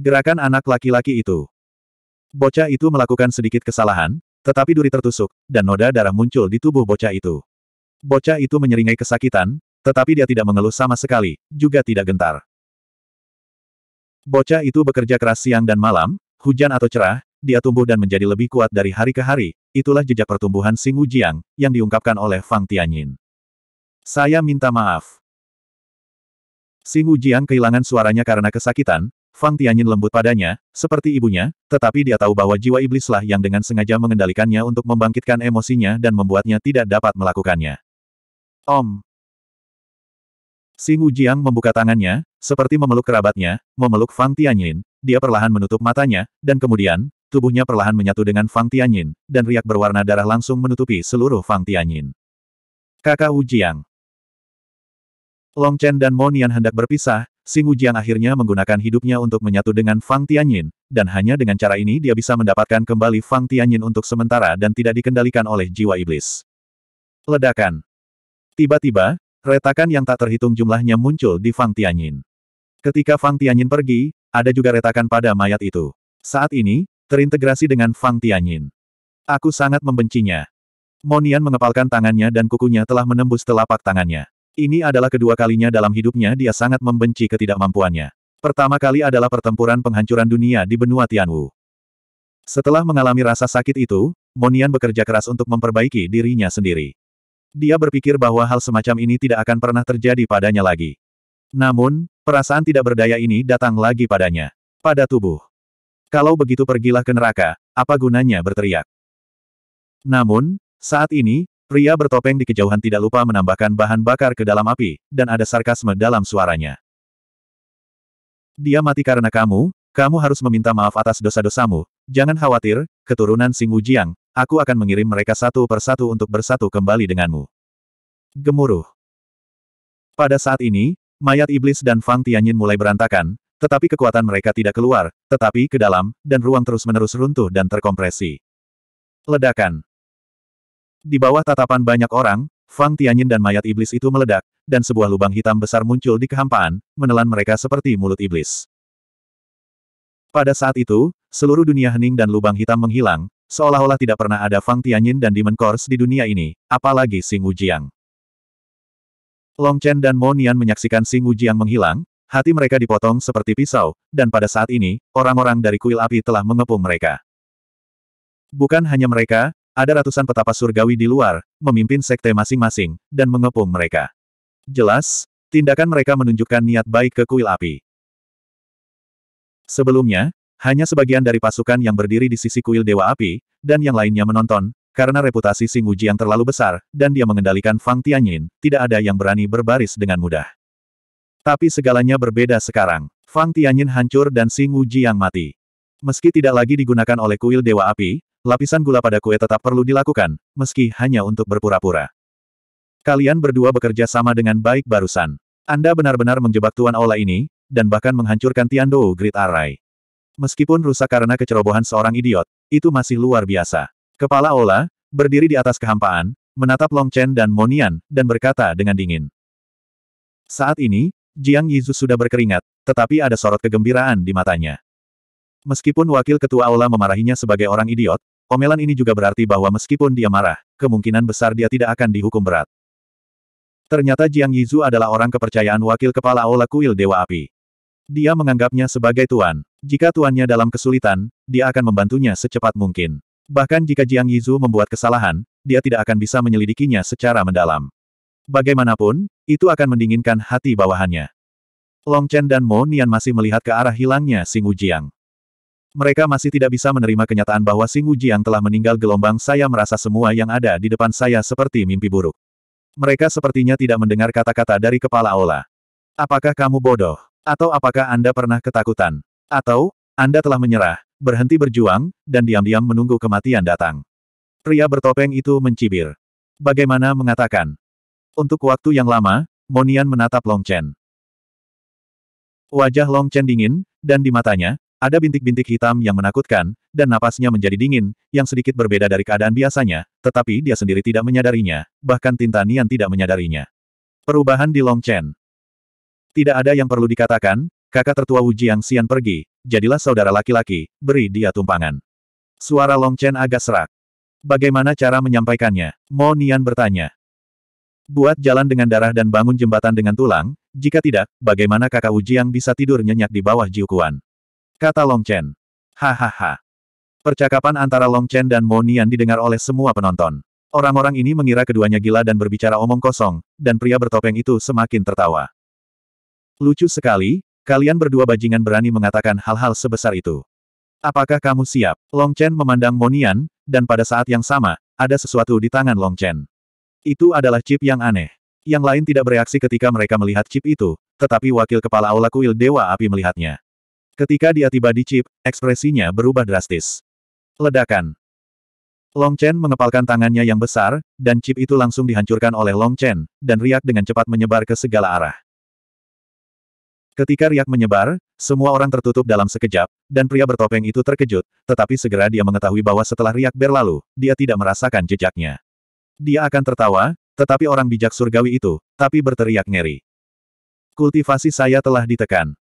Gerakan anak laki-laki itu. Bocah itu melakukan sedikit kesalahan, tetapi duri tertusuk, dan noda darah muncul di tubuh bocah itu. Bocah itu menyeringai kesakitan, tetapi dia tidak mengeluh sama sekali, juga tidak gentar. Bocah itu bekerja keras siang dan malam, hujan atau cerah, dia tumbuh dan menjadi lebih kuat dari hari ke hari, itulah jejak pertumbuhan Sing Jiang yang diungkapkan oleh Fang Tianyin. Saya minta maaf. Sing Jiang kehilangan suaranya karena kesakitan, Fang Tianyin lembut padanya, seperti ibunya, tetapi dia tahu bahwa jiwa iblislah yang dengan sengaja mengendalikannya untuk membangkitkan emosinya dan membuatnya tidak dapat melakukannya. Om. Sing Jiang membuka tangannya, seperti memeluk kerabatnya, memeluk Fang Tianyin, dia perlahan menutup matanya, dan kemudian, tubuhnya perlahan menyatu dengan Fang Tianyin, dan riak berwarna darah langsung menutupi seluruh Fang Tianyin. Kakak Wu Jiang. Long Chen dan Mo Nian hendak berpisah, Xing Wujian akhirnya menggunakan hidupnya untuk menyatu dengan Fang Tianyin, dan hanya dengan cara ini dia bisa mendapatkan kembali Fang Tianyin untuk sementara dan tidak dikendalikan oleh jiwa iblis. Ledakan. Tiba-tiba, retakan yang tak terhitung jumlahnya muncul di Fang Tianyin. Ketika Fang Tianyin pergi, ada juga retakan pada mayat itu. Saat ini, terintegrasi dengan Fang Tianyin. Aku sangat membencinya. Monian mengepalkan tangannya dan kukunya telah menembus telapak tangannya. Ini adalah kedua kalinya dalam hidupnya dia sangat membenci ketidakmampuannya. Pertama kali adalah pertempuran penghancuran dunia di benua Tianwu. Setelah mengalami rasa sakit itu, Monian bekerja keras untuk memperbaiki dirinya sendiri. Dia berpikir bahwa hal semacam ini tidak akan pernah terjadi padanya lagi. Namun, perasaan tidak berdaya ini datang lagi padanya. Pada tubuh. Kalau begitu pergilah ke neraka, apa gunanya berteriak? Namun, saat ini, Pria bertopeng di kejauhan tidak lupa menambahkan bahan bakar ke dalam api, dan ada sarkasme dalam suaranya. Dia mati karena kamu, kamu harus meminta maaf atas dosa-dosamu, jangan khawatir, keturunan Sing Wujiang, aku akan mengirim mereka satu persatu untuk bersatu kembali denganmu. Gemuruh. Pada saat ini, mayat iblis dan Fang Tianyin mulai berantakan, tetapi kekuatan mereka tidak keluar, tetapi ke dalam, dan ruang terus-menerus runtuh dan terkompresi. Ledakan. Di bawah tatapan banyak orang, Fang Tianyin dan mayat iblis itu meledak, dan sebuah lubang hitam besar muncul di kehampaan, menelan mereka seperti mulut iblis. Pada saat itu, seluruh dunia hening dan lubang hitam menghilang, seolah-olah tidak pernah ada Fang Tianyin dan Demon Course di dunia ini, apalagi Sing Wujiang. Long Chen dan Mo Nian menyaksikan Sing Wujiang menghilang, Hati mereka dipotong seperti pisau, dan pada saat ini, orang-orang dari kuil api telah mengepung mereka. Bukan hanya mereka, ada ratusan petapa surgawi di luar, memimpin sekte masing-masing, dan mengepung mereka. Jelas, tindakan mereka menunjukkan niat baik ke kuil api. Sebelumnya, hanya sebagian dari pasukan yang berdiri di sisi kuil Dewa Api, dan yang lainnya menonton, karena reputasi Sing Wuji yang terlalu besar, dan dia mengendalikan Fang Tianyin, tidak ada yang berani berbaris dengan mudah. Tapi segalanya berbeda sekarang. Fang Tianyin hancur dan Sing Wuji yang mati. Meski tidak lagi digunakan oleh kuil Dewa Api, lapisan gula pada kue tetap perlu dilakukan, meski hanya untuk berpura-pura. Kalian berdua bekerja sama dengan baik barusan. Anda benar-benar menjebak Tuan Aula ini, dan bahkan menghancurkan Tiandou Great Array. Meskipun rusak karena kecerobohan seorang idiot, itu masih luar biasa. Kepala Ola, berdiri di atas kehampaan, menatap Long Chen dan Monian, dan berkata dengan dingin. Saat ini, Jiang Yizhu sudah berkeringat, tetapi ada sorot kegembiraan di matanya. Meskipun wakil ketua aula memarahinya sebagai orang idiot, omelan ini juga berarti bahwa meskipun dia marah, kemungkinan besar dia tidak akan dihukum berat. Ternyata Jiang Yizu adalah orang kepercayaan wakil kepala aula kuil Dewa Api. Dia menganggapnya sebagai tuan. Jika tuannya dalam kesulitan, dia akan membantunya secepat mungkin. Bahkan jika Jiang Yizu membuat kesalahan, dia tidak akan bisa menyelidikinya secara mendalam. Bagaimanapun, itu akan mendinginkan hati bawahannya. Long Chen dan Mo Nian masih melihat ke arah hilangnya Sing Wujiang. Mereka masih tidak bisa menerima kenyataan bahwa Sing Jiang telah meninggal gelombang saya merasa semua yang ada di depan saya seperti mimpi buruk. Mereka sepertinya tidak mendengar kata-kata dari kepala Ola. Apakah kamu bodoh? Atau apakah Anda pernah ketakutan? Atau, Anda telah menyerah, berhenti berjuang, dan diam-diam menunggu kematian datang? Pria bertopeng itu mencibir. Bagaimana mengatakan? Untuk waktu yang lama, Monian menatap Long Chen. Wajah Long Chen dingin, dan di matanya, ada bintik-bintik hitam yang menakutkan, dan napasnya menjadi dingin, yang sedikit berbeda dari keadaan biasanya, tetapi dia sendiri tidak menyadarinya, bahkan Tinta Nian tidak menyadarinya. Perubahan di Long Chen. Tidak ada yang perlu dikatakan, kakak tertua Wu Jiang Xian pergi, jadilah saudara laki-laki, beri dia tumpangan. Suara Long Chen agak serak. Bagaimana cara menyampaikannya? Mo Nian bertanya. Buat jalan dengan darah dan bangun jembatan dengan tulang, jika tidak, bagaimana kakak Wu Jiang bisa tidur nyenyak di bawah Jiukuan? Kata Long Chen. Hahaha. Percakapan antara Long Chen dan Mo Nian didengar oleh semua penonton. Orang-orang ini mengira keduanya gila dan berbicara omong kosong, dan pria bertopeng itu semakin tertawa. Lucu sekali, kalian berdua bajingan berani mengatakan hal-hal sebesar itu. Apakah kamu siap? Long Chen memandang Monian, dan pada saat yang sama, ada sesuatu di tangan Long Chen. Itu adalah chip yang aneh. Yang lain tidak bereaksi ketika mereka melihat chip itu, tetapi wakil kepala aula kuil Dewa Api melihatnya. Ketika dia tiba di chip, ekspresinya berubah drastis. Ledakan. Long Chen mengepalkan tangannya yang besar, dan chip itu langsung dihancurkan oleh Long Chen, dan riak dengan cepat menyebar ke segala arah. Ketika riak menyebar, semua orang tertutup dalam sekejap, dan pria bertopeng itu terkejut, tetapi segera dia mengetahui bahwa setelah riak berlalu, dia tidak merasakan jejaknya. Dia akan tertawa, tetapi orang bijak surgawi itu, tapi berteriak ngeri. Kultivasi saya telah ditekan.